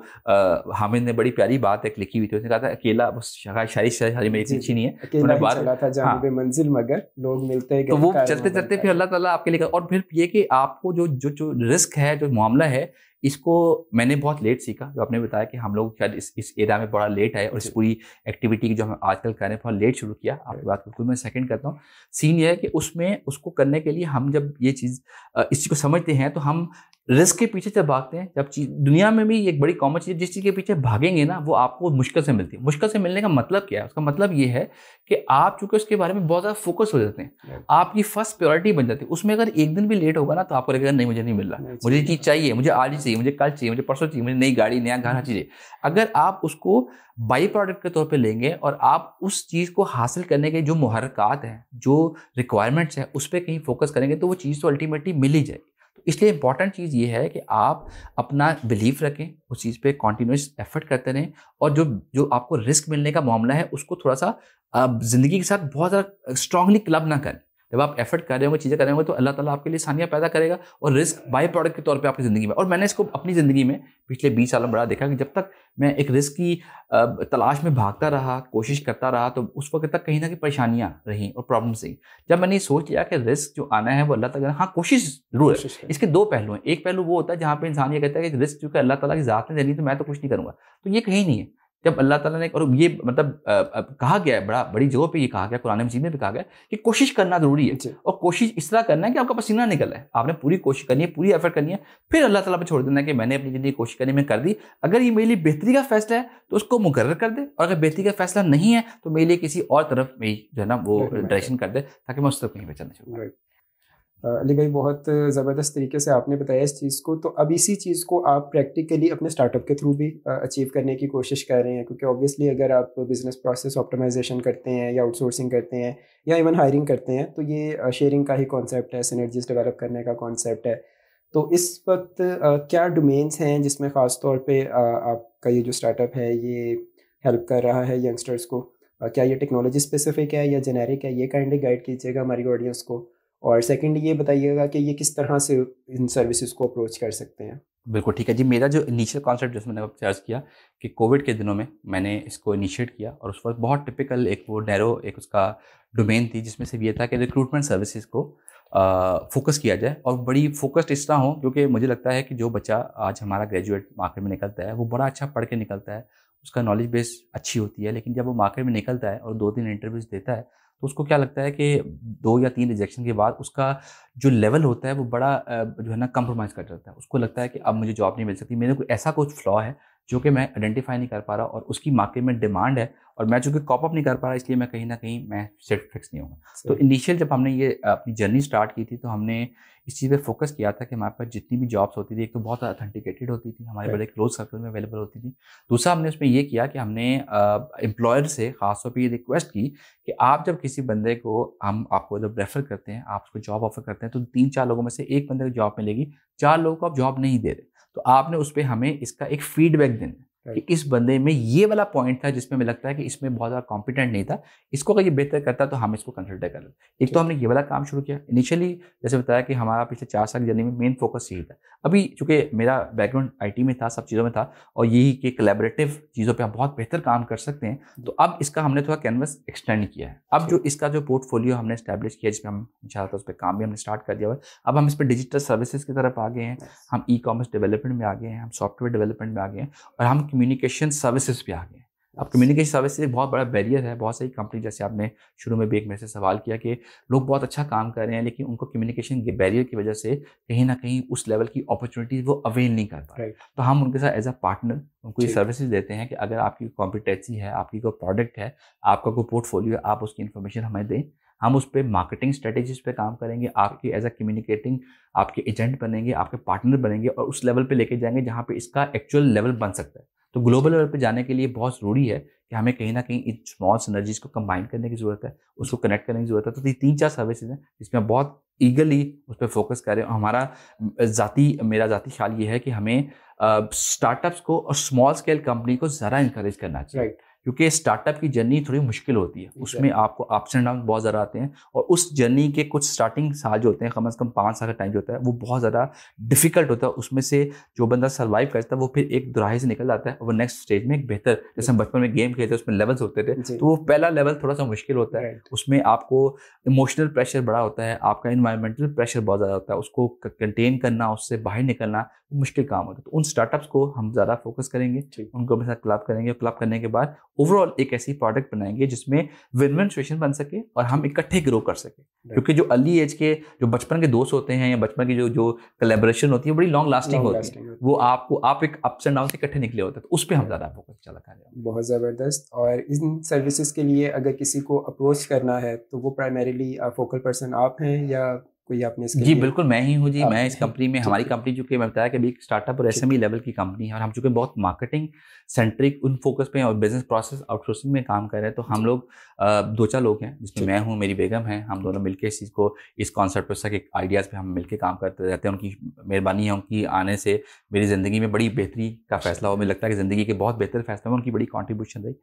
हामिद ने बड़ी प्यारी बात एक लिखी हुई थी उसने कहा था अकेला शायरी शायरी मेरी इतनी अच्छी नहीं है उन्होंने बात हाँ। मंजिल मगर लोग मिलते हैं तो वो चलते चलते फिर अल्लाह ताला आपके लिए और फिर ये कि आपको जो जो जो रिस्क है जो मामला है इसको मैंने बहुत लेट सीखा जो आपने बताया कि हम लोग शायद इस इस एरिया में बड़ा लेट आए और इस पूरी एक्टिविटी की जो हम आजकल कर रहे हैं बहुत लेट शुरू किया आपकी बात बिल्कुल मैं सेकंड करता हूँ सीन ये है कि उसमें उसको करने के लिए हम जब ये चीज़ इस चीज़ को समझते हैं तो हम रिस्क के पीछे जब भागते हैं जब चीज दुनिया में भी एक बड़ी कॉमन चीज़ जिस चीज़ के पीछे भागेंगे ना वो आपको मुश्किल से मिलती है मुश्किल से मिलने का मतलब क्या है उसका मतलब ये है कि आप चूंकि उसके बारे में बहुत ज़्यादा फोकस हो जाते हैं आपकी फर्स्ट प्योरिटी बन जाती है उसमें अगर एक दिन भी लेट होगा ना तो आपको लगेगा नहीं मुझे नहीं मिल रहा मुझे ये चीज़ चाहिए मुझे आज ही चाहिए चाहिए मुझे कल चाहिए मुझे परसों चाहिए मुझे नई गाड़ी नया घर हम्म। चाहिए अगर आप उसको बाई प्रोडक्ट के तौर पर लेंगे और आप उस चीज़ को हासिल करने के जो मुहरक़ात हैं जो रिक्वायरमेंट्स हैं उस पर कहीं फोकस करेंगे तो वो चीज़ तो अल्टीमेटली मिल ही जाएगी तो इसलिए इंपॉर्टेंट चीज़ ये है कि आप अपना बिलीफ रखें उस चीज़ पे कॉन्टीन्यूस एफर्ट करते रहें और जो जो आपको रिस्क मिलने का मामला है उसको थोड़ा सा ज़िंदगी के साथ बहुत ज़्यादा स्ट्रांगली क्लब ना करें जब आप एफर्ट कर रहे होंगे चीज़ें कर रहे होंगे तो अल्लाह ताला आपके लिए सानिया पैदा करेगा और रिस्क बाई प्रोडक्ट के तौर पे आपकी ज़िंदगी में और मैंने इसको अपनी ज़िंदगी में पिछले बीस साल में बड़ा देखा कि जब तक मैं एक रिस्क की तलाश में भागता रहा कोशिश करता रहा तो उस वक्त तक कहीं ना कहीं परेशानियाँ रहीं और प्रॉब्लम्स रहीं जब मैंने सोच लिया कि रिस्क जो आना है वो अल्लाह तक हाँ कोशिश ज़रूर है इसके दो पहलू हैं एक पहलू वो होता है जहाँ पर इंसान ये कहता है कि रिस्क चूँकि अल्लाह तला की ज़ात ने देनी तो मैं तो कुछ नहीं करूँगा तो ये कहीं नहीं है जब अल्लाह ताला ने और ये मतलब आ, आ, कहा गया है बड़ा बड़ी जगह पे ये कहा गया कुरान मजीद में भी कहा गया कि कोशिश करना जरूरी है और कोशिश इस तरह करना है कि आपका पसीना निकल है आपने पूरी कोशिश करनी है पूरी एफर्ट करनी है फिर अल्लाह ताला पे छोड़ देना है कि मैंने अपनी ज़िंदगी कोशिश करने में कर दी अगर ये मेरे लिए बेहतरी का फैसला है तो उसको मुकर कर दे और अगर बेहतरी का फैसला नहीं है तो मेरे लिए किसी और तरफ में जो है ना वो डायरेक्शन कर दे ताकि मैं उस तरफ कहीं पर चलना चाहूँगा अली भाई बहुत ज़बरदस्त तरीके से आपने बताया इस चीज़ को तो अब इसी चीज़ को आप प्रैक्टिकली अपने स्टार्टअप के थ्रू भी अचीव करने की कोशिश कर रहे हैं क्योंकि ऑब्वियसली अगर आप बिज़नेस प्रोसेस ऑप्टिमाइजेशन करते हैं या आउटसोर्सिंग करते हैं या इवन हायरिंग करते हैं तो ये शेयरिंग का ही कॉन्सेप्ट है सिनर्जीज डेवलप करने का कॉन्सेप्ट है तो इस वक्त क्या डोमेन्स हैं जिसमें ख़ास तौर पर आपका ये जो स्टार्टअप है ये हेल्प कर रहा है यंगस्टर्स को क्या ये टेक्नोलॉजी स्पेसिफिक है या जेनेरिक है ये काइंडली गाइड कीजिएगा हमारी ऑडियंस को और सेकंड ये बताइएगा कि ये किस तरह से इन सर्विसेज को अप्रोच कर सकते हैं बिल्कुल ठीक है जी मेरा जो इनिशियल कॉन्सेप्ट जिसमें मैंने चार्ज किया कि कोविड के दिनों में मैंने इसको इनिशिएट किया और उस वक्त बहुत टिपिकल एक वो नैरो एक उसका डोमेन थी जिसमें से ये था कि रिक्रूटमेंट सर्विसेज को फोकस किया जाए और बड़ी फोकस्ड इस तरह हो क्योंकि मुझे लगता है कि जो बच्चा आज हमारा ग्रेजुएट मार्केट में निकलता है वो बड़ा अच्छा पढ़ के निकलता है उसका नॉलेज बेस अच्छी होती है लेकिन जब वो मार्केट में निकलता है और दो तीन इंटरव्यूज देता है तो उसको क्या लगता है कि दो या तीन रिजेक्शन के बाद उसका जो लेवल होता है वो बड़ा जो है ना कम्प्रोमाइज़ कर जाता है उसको लगता है कि अब मुझे जॉब नहीं मिल सकती मेरे को ऐसा कुछ फ्लॉ है जो कि मैं आइडेंटिफाई नहीं कर पा रहा और उसकी मार्केट में डिमांड है और मैं चूंकि कॉपअप नहीं कर पा रहा इसलिए मैं कहीं ना कहीं मैं सेट फिक्स नहीं हूँ तो इनिशियल जब हमने ये अपनी जर्नी स्टार्ट की थी तो हमने इस चीज़ पे फोकस किया था कि हमारे पास जितनी भी जॉब्स होती थी एक तो बहुत ऑथेंटिकेटेड होती थी हमारे बड़े क्लोज सर्कल में अवेलेबल होती थी दूसरा हमने उसमें ये किया कि हमने एम्प्लॉयर से खासतौर पर ये रिक्वेस्ट की कि आप जब किसी बंदे को हम आपको जब रेफर करते हैं आप उसको जॉब ऑफर करते हैं तो तीन चार लोगों में से एक बंदे को जॉब मिलेगी चार लोगों को आप जॉब नहीं दे रहे तो आपने उस पर हमें इसका एक फीडबैक देना है कि इस बंदे में ये वाला पॉइंट था जिसमें मुझे लगता है कि इसमें बहुत ज़्यादा कॉम्पिटेंट नहीं था इसको अगर ये बेहतर करता तो हम इसको कंसिडर कर लेते एक तो हमने ये वाला काम शुरू किया इनिशियली जैसे बताया कि हमारा पिछले चार साल की जर्नी में मेन फोकस यही था अभी चूंकि मेरा बैकग्राउंड आई में था सब चीज़ों में था और यही कि कलेबरेटिव चीज़ों पर हम बहुत बेहतर काम कर सकते हैं तो अब इसका हमने थोड़ा कैनवस एक्सटेंड किया है अब जो इसका जो पोर्टफोलियो हमने स्टैब्लिश किया जिसमें हम था उस पर काम भी हमने स्टार्ट कर दिया हुआ अब हम इस पर डिजिटल सर्विसेज की तरफ आ गए हैं हम ई कॉमर्स डेवलपमेंट में आ गए हैं हम सॉफ्टवेयर डेवलपमेंट में आ गए हैं और हम कम्युनिकेशन सर्विसेज पे आ गए अब कम्युनिकेशन सर्विस एक बहुत बड़ा बैरियर है बहुत सारी कंपनी जैसे आपने शुरू में भी एक मेरे से सवाल किया कि लोग बहुत अच्छा काम कर रहे हैं लेकिन उनको कम्युनिकेशन के बैरियर की वजह से कहीं ना कहीं उस लेवल की अपॉर्चुनिटीज वो अवेल नहीं कर पा right. तो हम उनके साथ एज अ पार्टनर उनको ये सर्विसेज देते हैं कि अगर आपकी कॉम्पिटेंसी है आपकी कोई प्रोडक्ट है आपका कोई पोर्टफोलियो है आप उसकी इन्फॉर्मेशन हमें दें हम उस पर मार्केटिंग स्ट्रेटेजीज पे काम करेंगे आपके एज अ कम्युनिकेटिंग आपके एजेंट बनेंगे आपके पार्टनर बनेंगे और उस लेवल पे लेके जाएंगे जहाँ पे इसका एक्चुअल लेवल बन सकता है तो ग्लोबल लेवल पर जाने के लिए बहुत ज़रूरी है कि हमें कहीं ना कहीं इन स्मॉल सिनर्जीज को कंबाइन करने की ज़रूरत है उसको कनेक्ट करने की ज़रूरत है तो ये तीन चार सर्विसेज हैं जिसमें हम बहुत ईगली उस पर फोकस करें हमारा ज़ाती मेरा ज़ाती ख्याल ये है कि हमें स्टार्टअप्स को और स्मॉल स्केल कंपनी को ज़रा इंकरेज करना चाहिए right. क्योंकि स्टार्टअप की जर्नी थोड़ी मुश्किल होती है उसमें आपको अप्स एंड डाउन बहुत ज़्यादा आते हैं और उस जर्नी के कुछ स्टार्टिंग साल जो होते हैं कम अज़ कम पाँच साल का टाइम जो होता है वो बहुत ज़्यादा डिफिकल्ट होता है उसमें से जो बंदा सर्वाइव करता है वो फिर एक दुराहे से निकल जाता है और वो नेक्स्ट स्टेज में एक बेहतर जैसे हम बचपन में गेम खेलते उसमें लेवल्स होते थे तो वो पहला लेवल थोड़ा सा मुश्किल होता है उसमें आपको इमोशनल प्रेशर बड़ा होता है आपका इन्वायरमेंटल प्रेशर बहुत ज़्यादा होता है उसको कंटेन करना उससे बाहर निकलना मुश्किल काम होता है तो उन स्टार्टअप्स को हम ज़्यादा फोकस करेंगे उनको हमारे साथ क्लब करेंगे क्लब करने के बाद ओवरऑल एक ऐसी प्रोडक्ट बनाएंगे जिसमें विन विन सिचुएशन बन सके और हम इकट्ठे ग्रो कर सके क्योंकि जो अर्ली एज के जो बचपन के दोस्त होते हैं या बचपन की जो जो कलेबरेशन होती है बड़ी लॉन्ग लास्टिंग होती है वो आपको आप एक अप्स एंड डाउन से इकट्ठे निकले होते हैं तो उस पर हम ज़्यादा फोकस चला अच्छा कर बहुत ज़बरदस्त और इन सर्विसेज के लिए अगर किसी को अप्रोच करना है तो वो प्राइमरीली फोकल पर्सन आप हैं या कोई आपने इसके जी बिल्कुल मैं ही हूँ जी मैं इस कंपनी में हमारी कंपनी चूँकि मैं बताया कि अभी एक स्टार्टअप और एसएमई लेवल e की कंपनी है और हम चूंकि बहुत मार्केटिंग सेंट्रिक उन फोकस पे और बिजनेस प्रोसेस आउटसोर्सिंग में काम कर रहे हैं तो हम लोग दो चार लोग हैं जिसमें मैं हूँ मेरी बेगम है हम दोनों मिलकर इस चीज़ को इस कॉन्सेप्ट पर सके आइडियाज़ पर हम मिलकर काम करते रहते हैं उनकी मेहरबानी है उनकी आने से मेरी ज़िंदगी में बड़ी बेहतरी का फैसला हो मुझे लगता है कि ज़िंदगी के बहुत बेहतर फैसला में उनकी बड़ी कॉन्ट्रीब्यूशन रही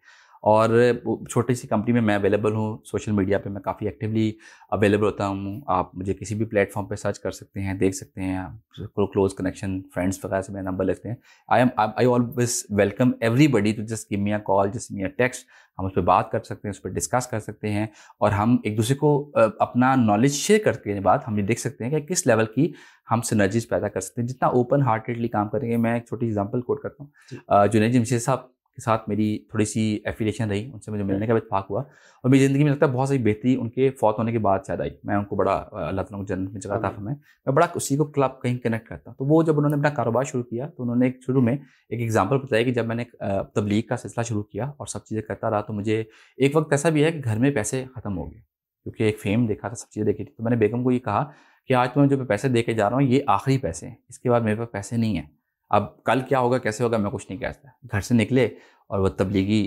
और छोटी सी कंपनी में मैं अवेलेबल हूँ सोशल मीडिया पे मैं काफ़ी एक्टिवली अवेलेबल होता हूँ आप मुझे किसी भी प्लेटफॉर्म पे सर्च कर सकते हैं देख सकते हैं क्लोज कनेक्शन फ्रेंड्स वगैरह से मेरा नंबर लेते हैं I am I always welcome everybody to just give me a call just me a text हम उस पर बात कर सकते हैं उस पर डिस्कस कर सकते हैं और हम एक दूसरे को अपना नॉलेज शेयर करते बाद हम ये देख सकते हैं कि किस लेवल की हम सिनर्जीज पैदा कर सकते हैं जितना ओपन हार्टेडली काम करेंगे मैं एक छोटी एग्जांपल कोट करता हूँ जुनेद जमशेद साहब के साथ मेरी थोड़ी सी एफिलेशन रही उनसे मुझे मिलने का इतफाक हुआ और मेरी ज़िंदगी में लगता है बहुत सारी बेहतरी उनके फौत होने के बाद शायद आई मैं उनको बड़ा अल्लाह तला जन्नत में जगह था हमें मैं बड़ा उसी को क्लब कहीं कनेक्ट करता तो वो जब उन्होंने अपना कारोबार शुरू किया तो उन्होंने एक शुरू में एक एग्जाम्पल बताया कि जब मैंने तबलीग का सिलसिला शुरू किया और सब चीज़ें करता रहा तो मुझे एक वक्त ऐसा भी है कि घर में पैसे ख़त्म हो गए क्योंकि एक फेम देखा था सब चीज़ें देखी थी तो मैंने बेगम को ये कहा कि आज तुम्हें तो जो मैं पैसे दे के जा रहा हूँ ये आखिरी पैसे हैं इसके बाद मेरे पास पैसे नहीं हैं अब कल क्या होगा कैसे होगा मैं कुछ नहीं कहता घर से निकले और वह तबलीगी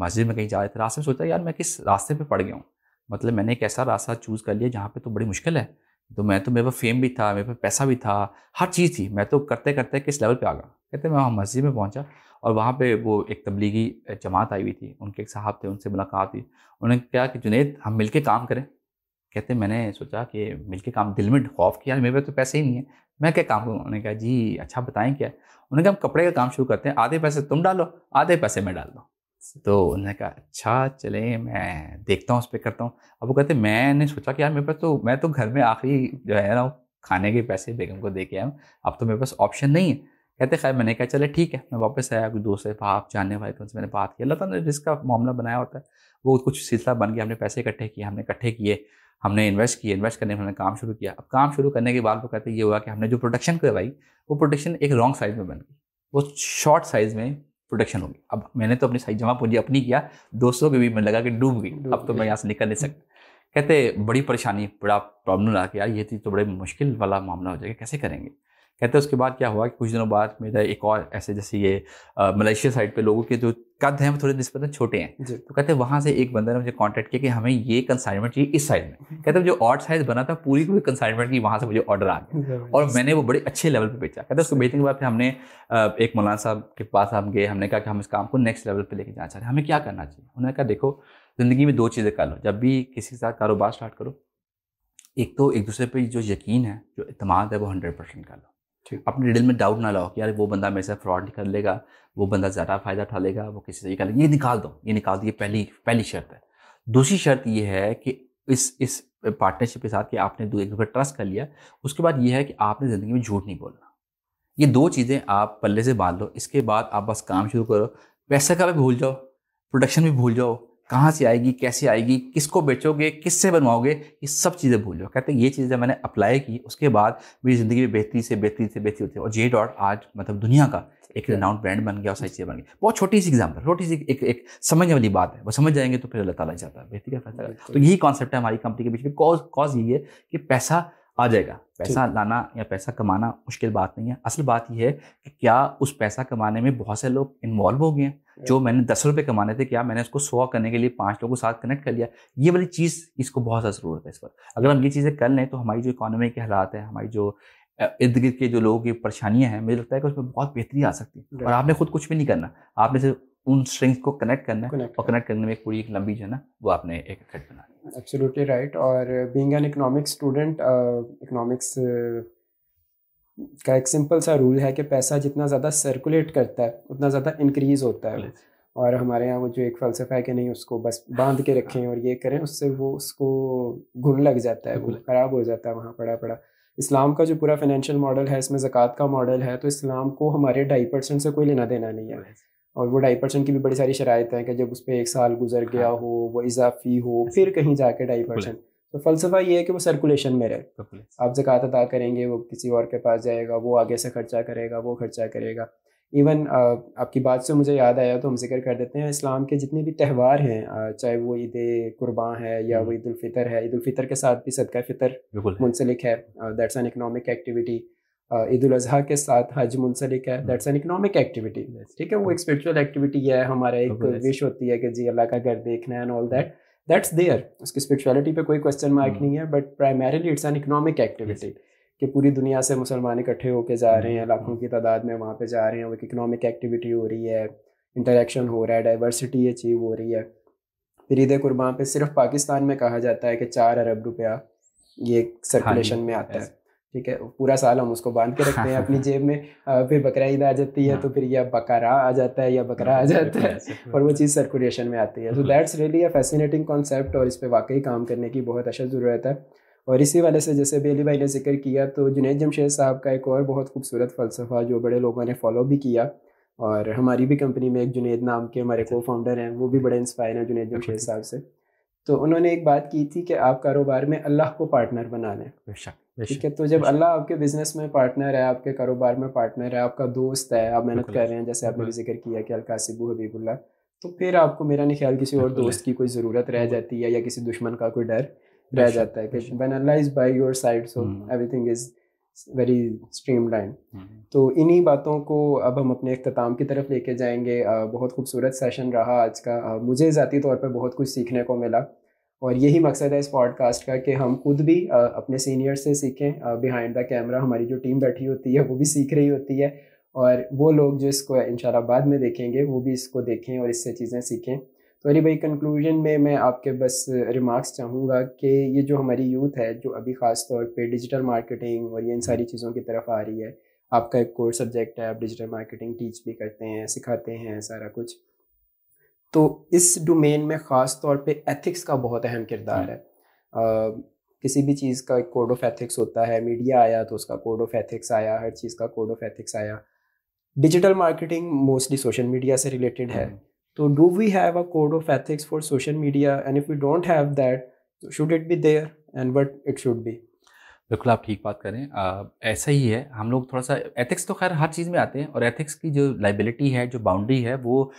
मस्जिद में कहीं जा रहे थे रास्ते में सोचा यार मैं किस रास्ते पर पड़ गया हूँ मतलब मैंने एक ऐसा रास्ता चूज़ कर लिया जहाँ पर तो बड़ी मुश्किल है तो मैं तो मेरे पास फेम भी था मेरे पास पैसा भी था हर चीज़ थी मैं तो करते करते किस लेवल पे आ गया कहते मैं वहाँ मस्जिद में पहुँचा और वहाँ पे वो एक तबलीगी जमात आई हुई थी उनके एक साहब थे उनसे मुलाकात हुई उन्होंने कहा कि जुनेद हम मिल के काम करें कहते मैंने सोचा कि मिल के काम दिल में खौफ किया मेरे पास तो पैसे ही नहीं है मैं क्या काम करूँ उन्होंने कहा जी अच्छा बताएं क्या उन्होंने कहा हम कपड़े का काम शुरू करते हैं आधे पैसे तुम डालो आधे पैसे मैं डाल दूँ तो उन्होंने कहा अच्छा चले मैं देखता हूँ उस पर करता हूँ अब वो कहते मैंने सोचा कि यार मेरे पास तो मैं तो घर में आखिरी जो है ना खाने के पैसे बेगम को दे के आया हूँ अब तो मेरे पास ऑप्शन नहीं है कहते खैर मैंने कहा चले ठीक है मैं वापस आया कुछ दोस्त आप जानने वाले थे उनसे मैंने बात की अल्लाह ताला ने रिस्क का मामला बनाया होता है वो कुछ सिलसिला बन गया हमने पैसे इकट्ठे किए हमने इकट्ठे किए हमने इन्वेस्ट किया इन्वेस्ट करने में हमने काम शुरू किया अब काम शुरू करने के बाद वो कहते ये हुआ कि हमने जो प्रोडक्शन करवाई वो प्रोडक्शन एक रॉन्ग साइज में बन गई वो शॉर्ट साइज में प्रोडक्शन होगी अब मैंने तो अपनी साइज जमा पूंजी अपनी किया दोस्तों के भी मैं लगा कि डूब गई अब तो मैं यहाँ से निकल नहीं सकता कहते बड़ी परेशानी बड़ा प्रॉब्लम रहा कि यार ये चीज़ तो बड़े मुश्किल वाला मामला हो जाएगा कैसे करेंगे कहते उसके बाद क्या हुआ कि कुछ दिनों बाद मेरा एक और ऐसे जैसे ये मलेशिया साइड पे लोगों के जो कद हैं थोड़े निस्बतन छोटे हैं तो कहते हैं वहाँ से एक बंदा ने मुझे कॉन्टैक्ट किया कि हमें ये कंसाइनमेंट चाहिए इस साइड में हम्म। कहते हैं जो ऑर्ड साइज बना था पूरी पूरी कंसाइनमेंट की वहाँ से मुझे ऑर्डर आ गया और मैंने वो बड़े अच्छे लेवल पर बेचा कहते उसको बेचने के बाद फिर हमने एक मौलाना साहब के पास हम गए हमने कहा कि हम इस काम को नेक्स्ट लेवल पर लेके जाना चाहते हैं हमें क्या करना चाहिए उन्होंने कहा देखो ज़िंदगी में दो चीज़ें कर लो जब भी किसी के साथ कारोबार स्टार्ट करो एक तो एक दूसरे पर जो यकीन है जो अतमाद है वो हंड्रेड परसेंट कर लो अपनी डिटेल में डाउट ना लाओ कि यार वो बंदा मेरे से फ्रॉड कर लेगा वो बंदा ज़्यादा फ़ायदा उठा लेगा वो किसी से ये कर ये निकाल दो ये निकाल दो ये पहली पहली शर्त है दूसरी शर्त ये है कि इस इस पार्टनरशिप के साथ कि आपने एक बार ट्रस्ट कर लिया उसके बाद ये है कि आपने ज़िंदगी में झूठ नहीं बोलना ये दो चीज़ें आप पल्ले से बांध लो इसके बाद आप बस काम शुरू करो पैसे का भी भूल जाओ प्रोडक्शन भी भूल जाओ कहाँ से आएगी कैसे आएगी किसको बेचोगे किससे बनवाओगे ये सब चीज़ें भूल जाओ कहते हैं ये चीज़ें मैंने अप्लाई की उसके बाद मेरी ज़िंदगी में बेहतरी से बेहतरी से बेहतरी होती है और जे डॉट आज मतलब दुनिया का एक रिनाउंड ब्रांड बन गया और सही चीज़ें बन गई बहुत छोटी सी एग्जाम्पल छोटी सी एक एक समझने वाली बात है वो समझ जाएंगे तो फिर अल्लाह ताला चाहता है बेहतरी का फैसला तो यही कॉन्सेप्ट है हमारी कंपनी के बीच में कॉज कॉज यही है कि पैसा आ जाएगा पैसा लाना या पैसा कमाना मुश्किल बात नहीं है असल बात यह है कि क्या उस पैसा कमाने में बहुत से लोग इन्वॉल्व हो गए हैं जो मैंने दस रुपये कमाने थे क्या मैंने उसको सौ करने के लिए पाँच लोगों के साथ कनेक्ट कर लिया ये वाली चीज़ इसको बहुत ज़्यादा ज़रूरत है इस पर अगर हम ये चीज़ें कर लें तो हमारी जो इकानमी के हालात है हमारी जो इर्द गिर्द के जो लोगों की परेशानियाँ हैं मुझे लगता है कि उसमें बहुत बेहतरी आ सकती है और आपने खुद कुछ भी नहीं करना आपने सिर्फ उन स्ट्रिंग्स को कनेक्ट करना है और कनेक्ट करने में पूरी एक लंबी जो है ना वो आपने एक इफेक्ट बना एब्सोल्युटली राइट और being an economics student economics का एक सिंपल सा रूल है कि पैसा जितना ज़्यादा सर्कुलेट करता है उतना ज़्यादा इंक्रीज होता है और हमारे यहाँ वो जो एक फ़लसफ़ा है कि नहीं उसको बस बांध के रखें हाँ। और ये करें उससे वो उसको घुन लग जाता है वो ख़राब हो जाता है वहाँ पड़ा पड़ा इस्लाम का जो पूरा फाइनेंशियल मॉडल है इसमें ज़क़़त का मॉडल है तो इस्लाम को हमारे ढाई परसेंट से कोई लेना देना नहीं है और वो ढाई परसेंट की भी बड़ी सारी शराइत है कि जब उस पर एक साल गुजर गया हाँ। हो वो इजाफी हो फिर कहीं जाके ढाई परसेंट तो फलसफा ये है कि वो सर्कुलेशन में रहे आप जक़ात अदा करेंगे वो किसी और के पास जाएगा वो आगे से खर्चा करेगा वो खर्चा करेगा इवन आपकी बात से मुझे याद आया तो हम जिक्र कर देते हैं इस्लाम के जितने भी त्यौहार हैं चाहे वो ईद कुर्बान है या वो हम्म। ईद फितर है ईद फितर के साथ भी सदका फितर मुंसलिक है that's an economic activity Eid ul Azha के साथ हज मुंसलिक है दैट्स एन इकोनॉमिक एक्टिविटी ठीक है वो एक स्पिरिचुअल एक्टिविटी है हमारा एक विश होती है कि जी अल्लाह का घर देखना है and all that that's there उसकी स्पिरिचुअलिटी पे कोई क्वेश्चन हम्म। मार्क नहीं है but primarily it's an economic activity कि पूरी दुनिया से मुसलमान इकट्ठे होके जा रहे हैं हम्म। लाखों हम्म। की तादाद में वहाँ पे जा रहे हैं वो एक इकोनॉमिक एक्टिविटी हो रही है इंटरेक्शन हो रहा है डाइवर्सिटी अचीव हो रही है फिर ईद कुरबान पे सिर्फ पाकिस्तान में कहा जाता है कि चार अरब रुपया ये सर्कुलेशन हाँ में आता है ठीक है पूरा साल हम उसको बांध के रखते हैं (laughs) अपनी जेब में फिर बकरा ईद आ जाती है हाँ। तो फिर या बकरा आ जाता है या बकरा हाँ, आ जाता है और वो चीज़ सर्कुलेशन में आती है तो that's really a fascinating concept और इस पर वाकई काम करने की बहुत अशद ज़रूरत है और इसी वाले से जैसे बेली भाई ने जिक्र किया तो जुनेद जमशेद साहब का एक और बहुत खूबसूरत फ़लसफ़ा जो बड़े लोगों ने फॉलो भी किया और हमारी भी कंपनी में एक जुनेद नाम के हमारे को अच्छा। फाउंडर हैं वो भी बड़े इंस्पायर हैं जुनेद अच्छा, जमशेद साहब से तो उन्होंने एक बात की थी कि आप कारोबार में अल्लाह को पार्टनर बना लें ठीक है तो जब अल्लाह आपके बिजनेस में पार्टनर है आपके कारोबार में पार्टनर है आपका दोस्त है आप मेहनत कर रहे हैं जैसे आपने जिक्र किया कि अलकासिबू हबीबुल्ला तो फिर आपको मेरा नहीं ख्याल किसी और दोस्त की कोई ज़रूरत रह जाती है या किसी दुश्मन का कोई डर रह जाता है कि one Allah is by your side so thing is very streamline तो इन्हीं बातों को अब हम अपने अख्ताम की तरफ लेके जाएंगे बहुत खूबसूरत सेशन रहा आज का मुझे ज़ाती तौर पर बहुत कुछ सीखने को मिला और यही मकसद है इस पॉडकास्ट का कि हम खुद भी अपने सीनियर से सीखें बिहाइंड द कैमरा हमारी जो टीम बैठी होती है वो भी सीख रही होती है और वो लोग जो इसको इन बाद में देखेंगे वो भी इसको देखें और इससे चीज़ें सीखें तो अरे भाई कंक्लूजन में मैं आपके बस रिमार्क्स चाहूँगा कि ये जो हमारी यूथ है जो अभी ख़ास तौर पर डिजिटल मार्केटिंग और ये इन सारी चीज़ों की तरफ आ रही है आपका एक कोर्स सब्जेक्ट है आप डिजिटल मार्केटिंग टीच भी करते हैं सिखाते हैं सारा कुछ तो इस डोमेन में ख़ास तौर पे एथिक्स का बहुत अहम किरदार है आ, किसी भी चीज़ का एक कोड ऑफ एथिक्स होता है मीडिया आया तो उसका कोड ऑफ एथिक्स आया हर चीज़ का कोड ऑफ एथिक्स आया digital marketing mostly social media से रिलेटेड है हम्म। तो do we have a code of ethics for social media and if we don't have that should it be there and what it should be बिल्कुल आप ठीक बात करें आ, ऐसा ही है हम लोग थोड़ा सा एथिक्स तो खैर हर चीज़ में आते हैं और एथिक्स की जो लाइबिलिटी है जो बाउंड्री है वो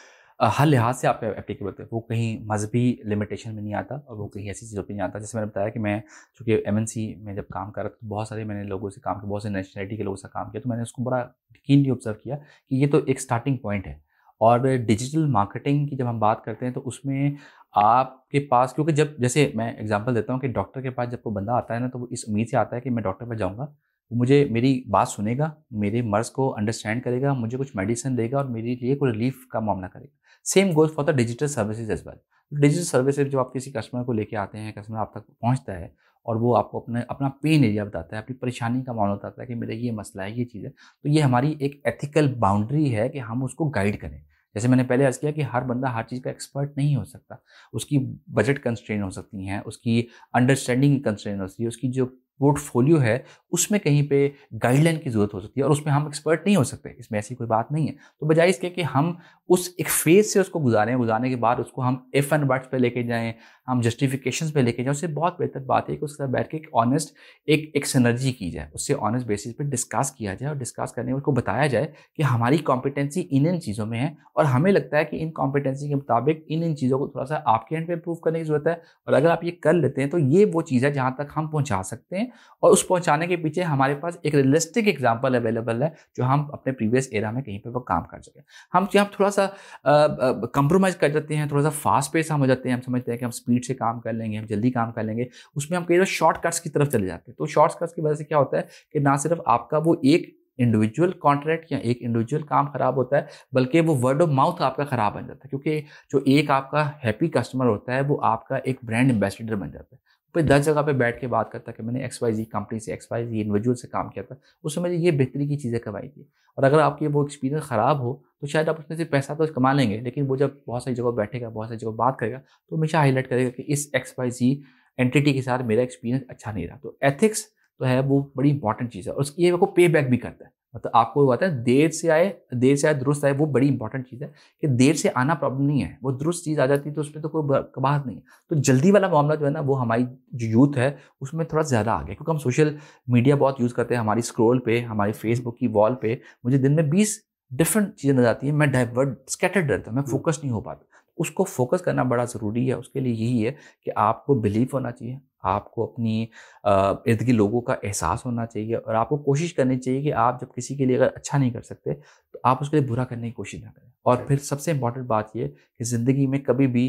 हर लिहाज से आप एप्लीकेबल होते हैं वो कहीं मजहबी लिमिटेशन में नहीं आता और वो कहीं ऐसी चीज़ों पर नहीं आता जैसे मैंने बताया कि मैं चूँकि एम में जब काम कर रहा था तो बहुत सारे मैंने लोगों से काम किया बहुत सारे नेशनलिटी के लोगों से काम किया तो मैंने उसको बड़ा कीनली ऑब्जर्व किया कि ये तो एक स्टार्टिंग पॉइंट है और डिजिटल मार्केटिंग की जब हम बात करते हैं तो उसमें आपके पास क्योंकि जब जैसे मैं एग्जांपल देता हूँ कि डॉक्टर के पास जब कोई बंदा आता है ना तो वो इस उम्मीद से आता है कि मैं डॉक्टर पर जाऊँगा वो मुझे मेरी बात सुनेगा मेरे मर्ज़ को अंडरस्टैंड करेगा मुझे कुछ मेडिसिन देगा और मेरे लिए कोई रिलीफ का मामला करेगा same goes for the digital services as well digital services जब आप किसी कस्टमर को लेके आते हैं कस्टमर आप तक पहुंचता है और वो आपको अपने अपना पेन एरिया बताता है अपनी परेशानी का मामला बताता है कि मेरा ये मसला है ये चीज़ है तो ये हमारी एक एथिकल बाउंड्री है कि हम उसको गाइड करें जैसे मैंने पहले अर्ज किया कि हर बंदा हर चीज़ का एक्सपर्ट नहीं हो सकता उसकी बजट कंस्ट्रेन हो सकती हैं उसकी अंडरस्टैंडिंग कंस्ट्रेन हो सकती है उसकी जो पोर्टफोलियो है उसमें कहीं पे गाइडलाइन की ज़रूरत हो सकती है और उसमें हम एक्सपर्ट नहीं हो सकते इसमें ऐसी कोई बात नहीं है तो बजाय इसके कि हम उस एक फेज से उसको गुजारें गुजारने के बाद उसको हम एफ एंड वर्ड्स पे लेके जाएं हम जस्टिफिकेशन पे लेके जाएं उससे बहुत बेहतर बात है कि उसके साथ बैठ के एक ऑनेस्ट एक एक सनर्जी की जाए उससे ऑनेस्ट बेसिस पर डिस्कस किया जाए और डिस्कस करने में उसको बताया जाए कि हमारी कॉम्पिटेंसी इन इन चीज़ों में है और हमें लगता है कि इन कॉम्पिटेंसी के मुताबिक इन इन चीज़ों को थोड़ा सा आपके एंड पे इम्प्रूव करने की ज़रूरत है और अगर आप ये कर लेते हैं तो ये वो चीज़ है जहाँ तक हम पहुँचा सकते हैं और उस पहुंचाने के पीछे हमारे पास एक रियलिस्टिक एग्जाम्पल अवेलेबल है जो हम अपने प्रीवियस एरा में कहीं पर वो काम कर सकें हम हम थोड़ा सा कंप्रोमाइज़ कर जाते हैं थोड़ा सा फास्ट पेस हम हो जाते हैं हम समझते हैं कि हम स्पीड से काम कर लेंगे हम जल्दी काम कर लेंगे उसमें हम कई बार शॉर्टकट्स की तरफ चले जाते हैं तो कट्स की वजह से क्या होता है कि ना सिर्फ आपका वो एक इंडिविजुअल कॉन्ट्रैक्ट या एक इंडिविजुअल काम खराब होता है बल्कि वो वर्ड ऑफ माउथ आपका खराब बन जाता है क्योंकि जो एक आपका हैप्पी कस्टमर होता है वो आपका एक ब्रांड एम्बेसडर बन जाता है पर दस जगह पे बैठ के बात करता कि मैंने एक्स वाई जी कंपनी से एक्स वाई जी इंडिविजुअल से काम किया था उसमें मैंने ये बेहतरी की चीज़ें कमाई थी और अगर आपकी वो एक्सपीरियंस ख़राब हो तो शायद आप उसमें से पैसा तो कमा लेंगे लेकिन वो जब बहुत सारी जगह बैठेगा बहुत सारी जगह बात करेगा तो हमेशा हाईलाइट करेगा कि इस एक्स वाई जी एंटिटी के साथ मेरा एक्सपीरियंस अच्छा नहीं रहा तो एथिक्स तो है वो बड़ी इंपॉर्टेंट चीज़ है और ये वो पे बैक भी करता है मतलब आपको हुआ था देर से आए देर से आए दुरुस्त आए वो बड़ी इंपॉर्टेंट चीज़ है कि देर से आना प्रॉब्लम नहीं है वो दुरुस्त चीज़ आ जाती है तो उसमें तो कोई कबाहत नहीं है तो जल्दी वाला मामला जो है ना वो हमारी जो यूथ है उसमें थोड़ा ज़्यादा आ गया क्योंकि हम सोशल मीडिया बहुत यूज़ करते हैं हमारी स्क्रोल पे हमारी फेसबुक की वॉल पे मुझे दिन में बीस डिफरेंट चीज़ें नजर आती हैं मैं डाइवर्ट स्कैटर्ड रहता हूँ मैं फोकस हम्म। नहीं हो पाता उसको फोकस करना बड़ा ज़रूरी है उसके लिए यही है कि आपको बिलीव होना चाहिए आपको अपनी इर्द गिर्द लोगों का एहसास होना चाहिए और आपको कोशिश करनी चाहिए कि आप जब किसी के लिए अगर अच्छा नहीं कर सकते तो आप उसके लिए बुरा करने की कोशिश ना करें और फिर सबसे इंपॉर्टेंट बात यह कि ज़िंदगी में कभी भी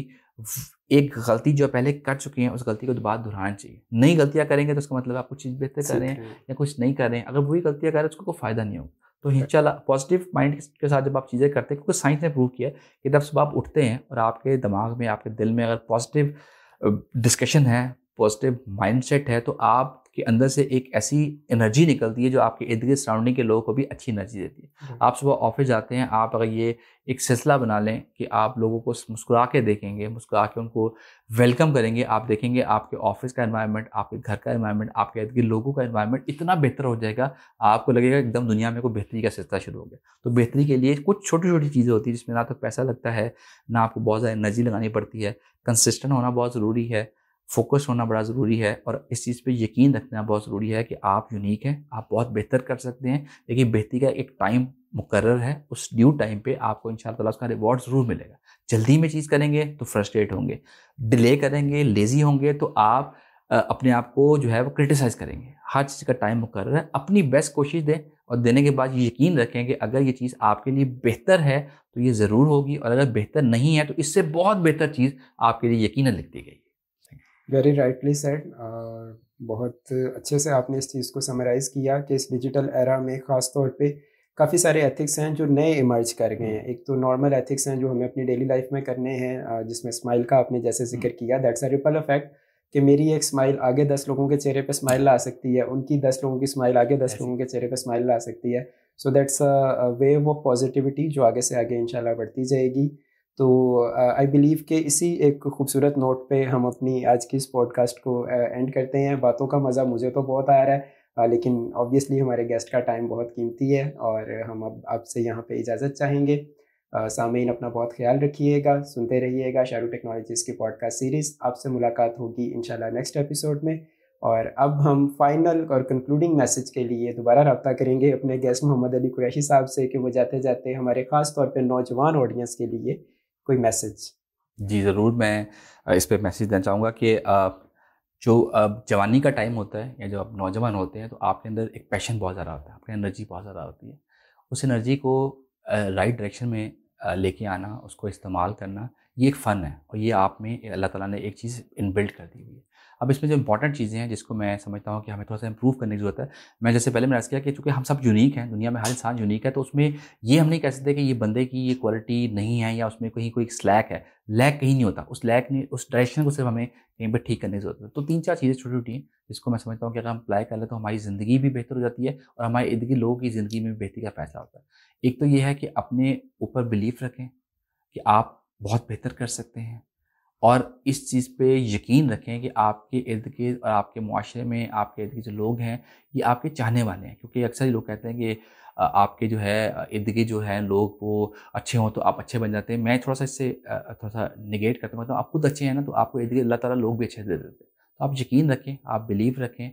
एक गलती जो पहले कर चुके हैं उस गलती को दोबारा दोहराना चाहिए नई गलतियाँ करेंगे तो उसका मतलब आप कुछ चीज़ बेहतर कर रहे हैं या कुछ नहीं कर रहे हैं अगर वही गलतियाँ करें तो उसको कोई फ़ायदा नहीं होगा तो इंशाल्लाह पॉजिटिव माइंड के साथ जब आप चीज़ें करते हैं क्योंकि साइंस ने प्रूव किया कि जब सुबह आप उठते हैं और आपके दिमाग में आपके दिल में अगर पॉजिटिव डिस्कशन है पॉजिटिव माइंडसेट है तो आपके अंदर से एक ऐसी एनर्जी निकलती है जो आपके इर्द गिर्द सराउंडिंग के लोगों को भी अच्छी एनर्जी देती है आप सुबह ऑफिस जाते हैं आप अगर ये एक सिलसिला बना लें कि आप लोगों को मुस्कुरा के देखेंगे मुस्कुरा के उनको वेलकम करेंगे आप देखेंगे आपके ऑफिस का इन्वायरमेंट आपके घर का इन्वायरमेंट आपके इर्द गिर्द लोगों का इन्वायरमेंट इतना बेहतर हो जाएगा आपको लगेगा एकदम दुनिया में कोई बेहतरी का सिलसिला शुरू हो गया तो बेहतरी के लिए कुछ छोटी छोटी चीज़ें होती है जिसमें ना तो पैसा लगता है ना आपको बहुत ज़्यादा एनर्जी लगानी पड़ती है कंसिस्टेंट होना बहुत ज़रूरी है फोकस होना बड़ा ज़रूरी है और इस चीज़ पे यकीन रखना बहुत ज़रूरी है कि आप यूनिक हैं आप बहुत बेहतर कर सकते हैं लेकिन बेहतरी का एक टाइम मुकर है उस ड्यू टाइम पे आपको इन शाला उसका रिवॉर्ड ज़रूर मिलेगा जल्दी में चीज़ करेंगे तो फ्रस्ट्रेट होंगे डिले करेंगे लेज़ी होंगे तो आप अपने आप को जो है वो क्रिटिसाइज़ करेंगे हर चीज़ का टाइम मुकर है अपनी बेस्ट कोशिश दें और देने के बाद ये यकीन रखें कि अगर ये चीज़ आपके लिए बेहतर है तो ये ज़रूर होगी और अगर बेहतर नहीं है तो इससे बहुत बेहतर चीज़ आपके लिए यकीन लिख दी गई वेरी राइटली सेड बहुत अच्छे से आपने इस चीज़ को समराइज़ किया कि इस डिजिटल एरा में ख़ास तौर पे काफ़ी सारे एथिक्स हैं जो नए इमर्ज कर गए हैं हम्म। एक तो नॉर्मल एथिक्स हैं जो हमें अपनी डेली लाइफ में करने हैं जिसमें स्माइल का आपने जैसे हम्म। जिक्र किया दैट्स अ रिपल इफेक्ट कि मेरी एक स्माइल आगे दस लोगों के चेहरे पर स्माइल ला सकती है उनकी दस लोगों की स्माइल आगे दस लोगों के चेहरे पर स्माइल ला सकती है so that's a wave of positivity जो आगे से आगे इनशाला बढ़ती जाएगी तो आई बिलीव के इसी एक खूबसूरत नोट पे हम अपनी आज की इस पॉडकास्ट को एंड करते हैं बातों का मज़ा मुझे तो बहुत आ रहा है लेकिन ऑब्वियसली हमारे गेस्ट का टाइम बहुत कीमती है और हम अब आपसे यहाँ पे इजाज़त चाहेंगे सामीन अपना बहुत ख्याल रखिएगा सुनते रहिएगा शारू टेक्नोलॉजीज़ की पॉडकास्ट सीरीज़ आपसे मुलाकात होगी इन नेक्स्ट एपिसोड में और अब हम फाइनल और कंक्लूडिंग मैसेज के लिए दोबारा रब्ता करेंगे अपने गेस्ट मोहम्मद अली कुरैशी साहब से कि वो जाते जाते हमारे ख़ास तौर पर नौजवान ऑडियंस के लिए कोई मैसेज जी ज़रूर मैं इस पर मैसेज देना चाहूँगा कि जो अब जवानी का टाइम होता है या जब आप नौजवान होते हैं तो आपके अंदर एक पैशन बहुत ज़्यादा होता है आपकी एनर्जी बहुत ज़्यादा होती है उस एनर्जी को राइट डायरेक्शन में लेके आना उसको इस्तेमाल करना ये एक फ़न है और ये आप में अल्लाह ताला ने एक चीज़ इनबिल्ट कर दी हुई है अब इसमें जो इंपॉर्टेंट चीज़ें हैं जिसको मैं समझता हूँ कि हमें थोड़ा सा इंप्रूव करने की ज़रूरत है मैं जैसे पहले मैंने किया कि चूँकि हम सब यूनिक हैं दुनिया में हर इंसान यूनिक है तो उसमें ये हम नहीं कह सकते कि ये बंदे की ये क्वालिटी नहीं है या उसमें कहीं कोई स्लैक है लैक कहीं नहीं होता उस लैक ने उस डायरेक्शन को सिर्फ हमें कहीं पर ठीक करने की जरूरत है तो तीन चार चीज़ें छोटी छोटी हैं जिसको मैं समझता हूँ कि अगर हम अप्लाई कर ले तो हमारी ज़िंदगी भी बेहतर हो जाती है और हमारे इर्द गिर्द लोगों की ज़िंदगी में भी बेहतरी का फैसला होता है एक तो ये है कि अपने ऊपर बिलीफ रखें कि आप बहुत बेहतर कर सकते हैं और इस चीज़ पे यकीन रखें कि आपके इर्द गिर्द और आपके माशरे में आपके इर्द गिर्द जो लोग हैं ये आपके चाहने वाले हैं क्योंकि अक्सर ही लोग कहते हैं कि आपके जो है इर्द गिर्द जो है लोग वो अच्छे हों तो आप अच्छे बन जाते हैं मैं थोड़ा सा इससे थोड़ा सा निगेट करता हूँ मतलब आप खुद अच्छे हैं ना तो आपको इर्द गिर्द अल्लाह ताला लोग भी अच्छे दे देते हैं तो आप यकीन रखें आप बिलीव रखें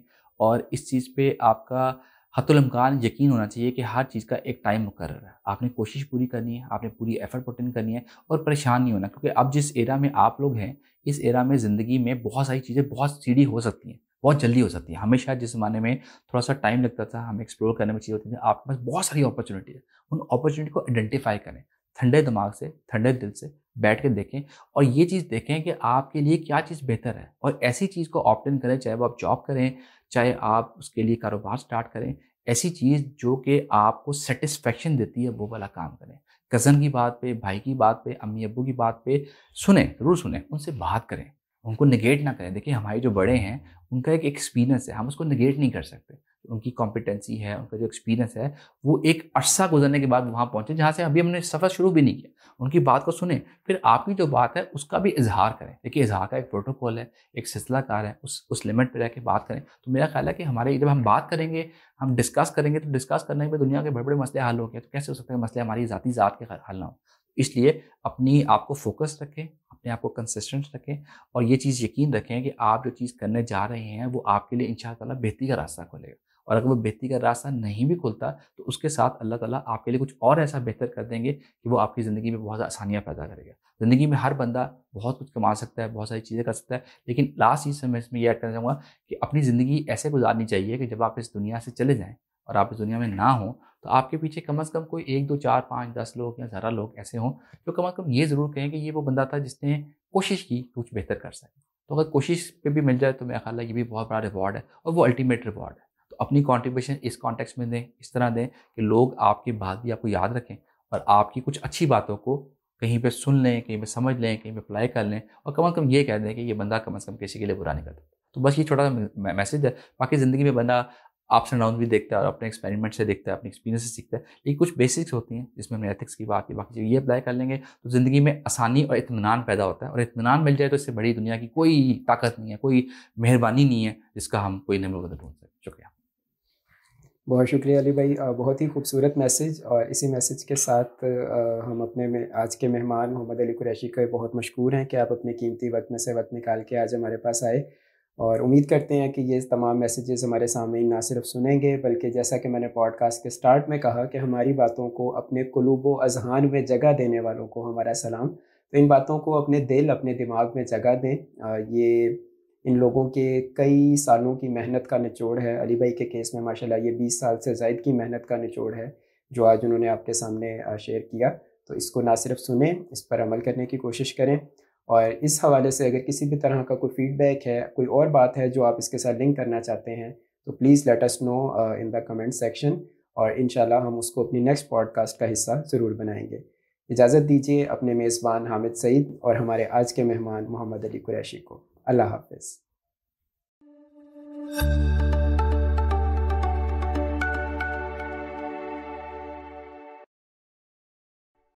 और इस चीज़ पर आपका हतुलमकान यकीन होना चाहिए कि हर चीज़ का एक टाइम मुकर है आपने कोशिश पूरी करनी है आपने पूरी एफर्ट पुटिन करनी है और परेशान नहीं होना क्योंकि अब जिस एरा में आप लोग हैं इस एरा में ज़िंदगी में बहुत सारी चीज़ें बहुत सीढ़ी हो सकती हैं बहुत जल्दी हो सकती है हमेशा जिस ज़माने में थोड़ा सा टाइम लगता था हमें एक्सप्लोर करने में चाहिए होती थी आपके पास बहुत सारी अपॉर्चुनिटी है उन अपॉर्चुनिटी को आइडेंटिफाई करें ठंडे दिमाग से ठंडे दिल से बैठ के देखें और ये चीज़ देखें कि आपके लिए क्या चीज़ बेहतर है और ऐसी चीज़ को ऑप्टेन करें चाहे वो आप जॉब करें चाहे आप उसके लिए कारोबार स्टार्ट करें ऐसी चीज़ जो कि आपको सेटिस्फेक्शन देती है वो वाला काम करें कज़न की बात पे भाई की बात पे अम्मी अबू की बात पे सुने ज़रूर सुने उनसे बात करें उनको निगेट ना करें देखिए हमारे जो बड़े हैं उनका एक एक्सपीरियंस है हम उसको निगेट नहीं कर सकते उनकी कॉम्पिटेंसी है उनका जो एक्सपीरियंस है वो एक अरसा गुजरने के बाद वहाँ पहुँचे जहाँ से अभी हमने सफ़र शुरू भी नहीं किया उनकी बात को सुने फिर आपकी जो बात है उसका भी इजहार करें देखिए इजहार का एक प्रोटोकॉल है एक सिलसिलाकार है उस उस लिमिट पर रह के बात करें तो मेरा ख्याल है कि हमारे जब हम बात करेंगे हम डिस्कस करेंगे तो डिस्कस करने में दुनिया के बड़े बड़े मसले हल हो गए तो कैसे हो सकते हैं मसले हमारी ज़ाती ज़ात के हल ना हो इसलिए अपनी आप को फोकस रखें अपने आप को कंसिस्टेंट रखें और ये चीज़ यकीन रखें कि आप जो चीज़ करने जा रहे हैं वो आपके लिए इन बेहतरी का रास्ता खोलेगा और अगर वो बेहतरी का रास्ता नहीं भी खुलता तो उसके साथ अल्लाह ताला आपके लिए कुछ और ऐसा बेहतर कर देंगे कि वो आपकी ज़िंदगी में बहुत आसानियाँ पैदा करेगा ज़िंदगी में हर बंदा बहुत कुछ कमा सकता है बहुत सारी चीज़ें कर सकता है लेकिन लास्ट चीज़ से मैं इसमें यह करना चाहूँगा कि अपनी ज़िंदगी ऐसे गुजारनी चाहिए कि जब आप इस दुनिया से चले जाएँ और आप इस दुनिया में ना हो तो आपके पीछे कम अज़ कम कोई एक दो चार पाँच दस लोग या ज़रा लोग ऐसे हों जो कम अज़ कम ये ज़रूर कहें कि ये वो बंदा था जिसने कोशिश की कुछ बेहतर कर सके तो अगर कोशिश पे भी मिल जाए तो मेरा ख्याल है ये भी बहुत बड़ा रिवॉर्ड है और वो अल्टीमेट रिवॉर्ड है अपनी कॉन्ट्रीब्यूशन इस कॉन्टेक्स में दें इस तरह दें कि लोग आपकी बात भी आपको याद रखें और आपकी कुछ अच्छी बातों को कहीं पे सुन लें कहीं पे समझ लें कहीं पे अप्लाई कर लें और कम अज़ कम ये कह दें कि ये बंदा कम अज़ कम किसी के लिए बुरा नहीं करता तो बस ये छोटा सा मैसेज है बाकी ज़िंदगी में बंदा अप्स एंड डाउन भी देखता है और अपने एक्सपेरिमेंट से देखता है अपने एक्सपीरियंस से सीखता है लेकिन कुछ बेसिक्स होती हैं जिसमें हमने एथिक्स की बात की बाकी जब ये अप्लाई कर लेंगे तो ज़िंदगी में आसानी और इतमान पैदा होता है और इतमान मिल जाए तो इससे बड़ी दुनिया की कोई ताकत नहीं है कोई मेहरबानी नहीं है जिसका हम कोई नमल ढूंढ सकते शुक्रिया बहुत शुक्रिया अली भाई बहुत ही खूबसूरत मैसेज और इसी मैसेज के साथ हम अपने में आज के मेहमान मोहम्मद अली कुरैशी का बहुत मशहूर हैं कि आप अपने कीमती वक्त में से वक्त निकाल के आज हमारे पास आए और उम्मीद करते हैं कि ये तमाम मैसेजेस हमारे सामने ना सिर्फ सुनेंगे बल्कि जैसा कि मैंने पॉडकास्ट के स्टार्ट में कहा कि हमारी बातों को अपने कलूब व अजहान में जगह देने वालों को हमारा सलाम तो इन बातों को अपने दिल अपने दिमाग में जगह दें ये इन लोगों के कई सालों की मेहनत का निचोड़ है अली भाई के केस में माशाल्लाह ये 20 साल से जायद की मेहनत का निचोड़ है जो आज उन्होंने आपके सामने शेयर किया तो इसको ना सिर्फ सुने इस पर अमल करने की कोशिश करें और इस हवाले से अगर किसी भी तरह का कोई फीडबैक है कोई और बात है जो आप इसके साथ लिंक करना चाहते हैं तो please let us know in the comment section और इन हम उसको अपनी नेक्स्ट पॉडकास्ट का हिस्सा ज़रूर बनाएंगे इजाज़त दीजिए अपने मेज़बान हामिद सईद और हमारे आज के मेहमान मोहम्मद अली कुरैशी को अल्लाह हाफिज़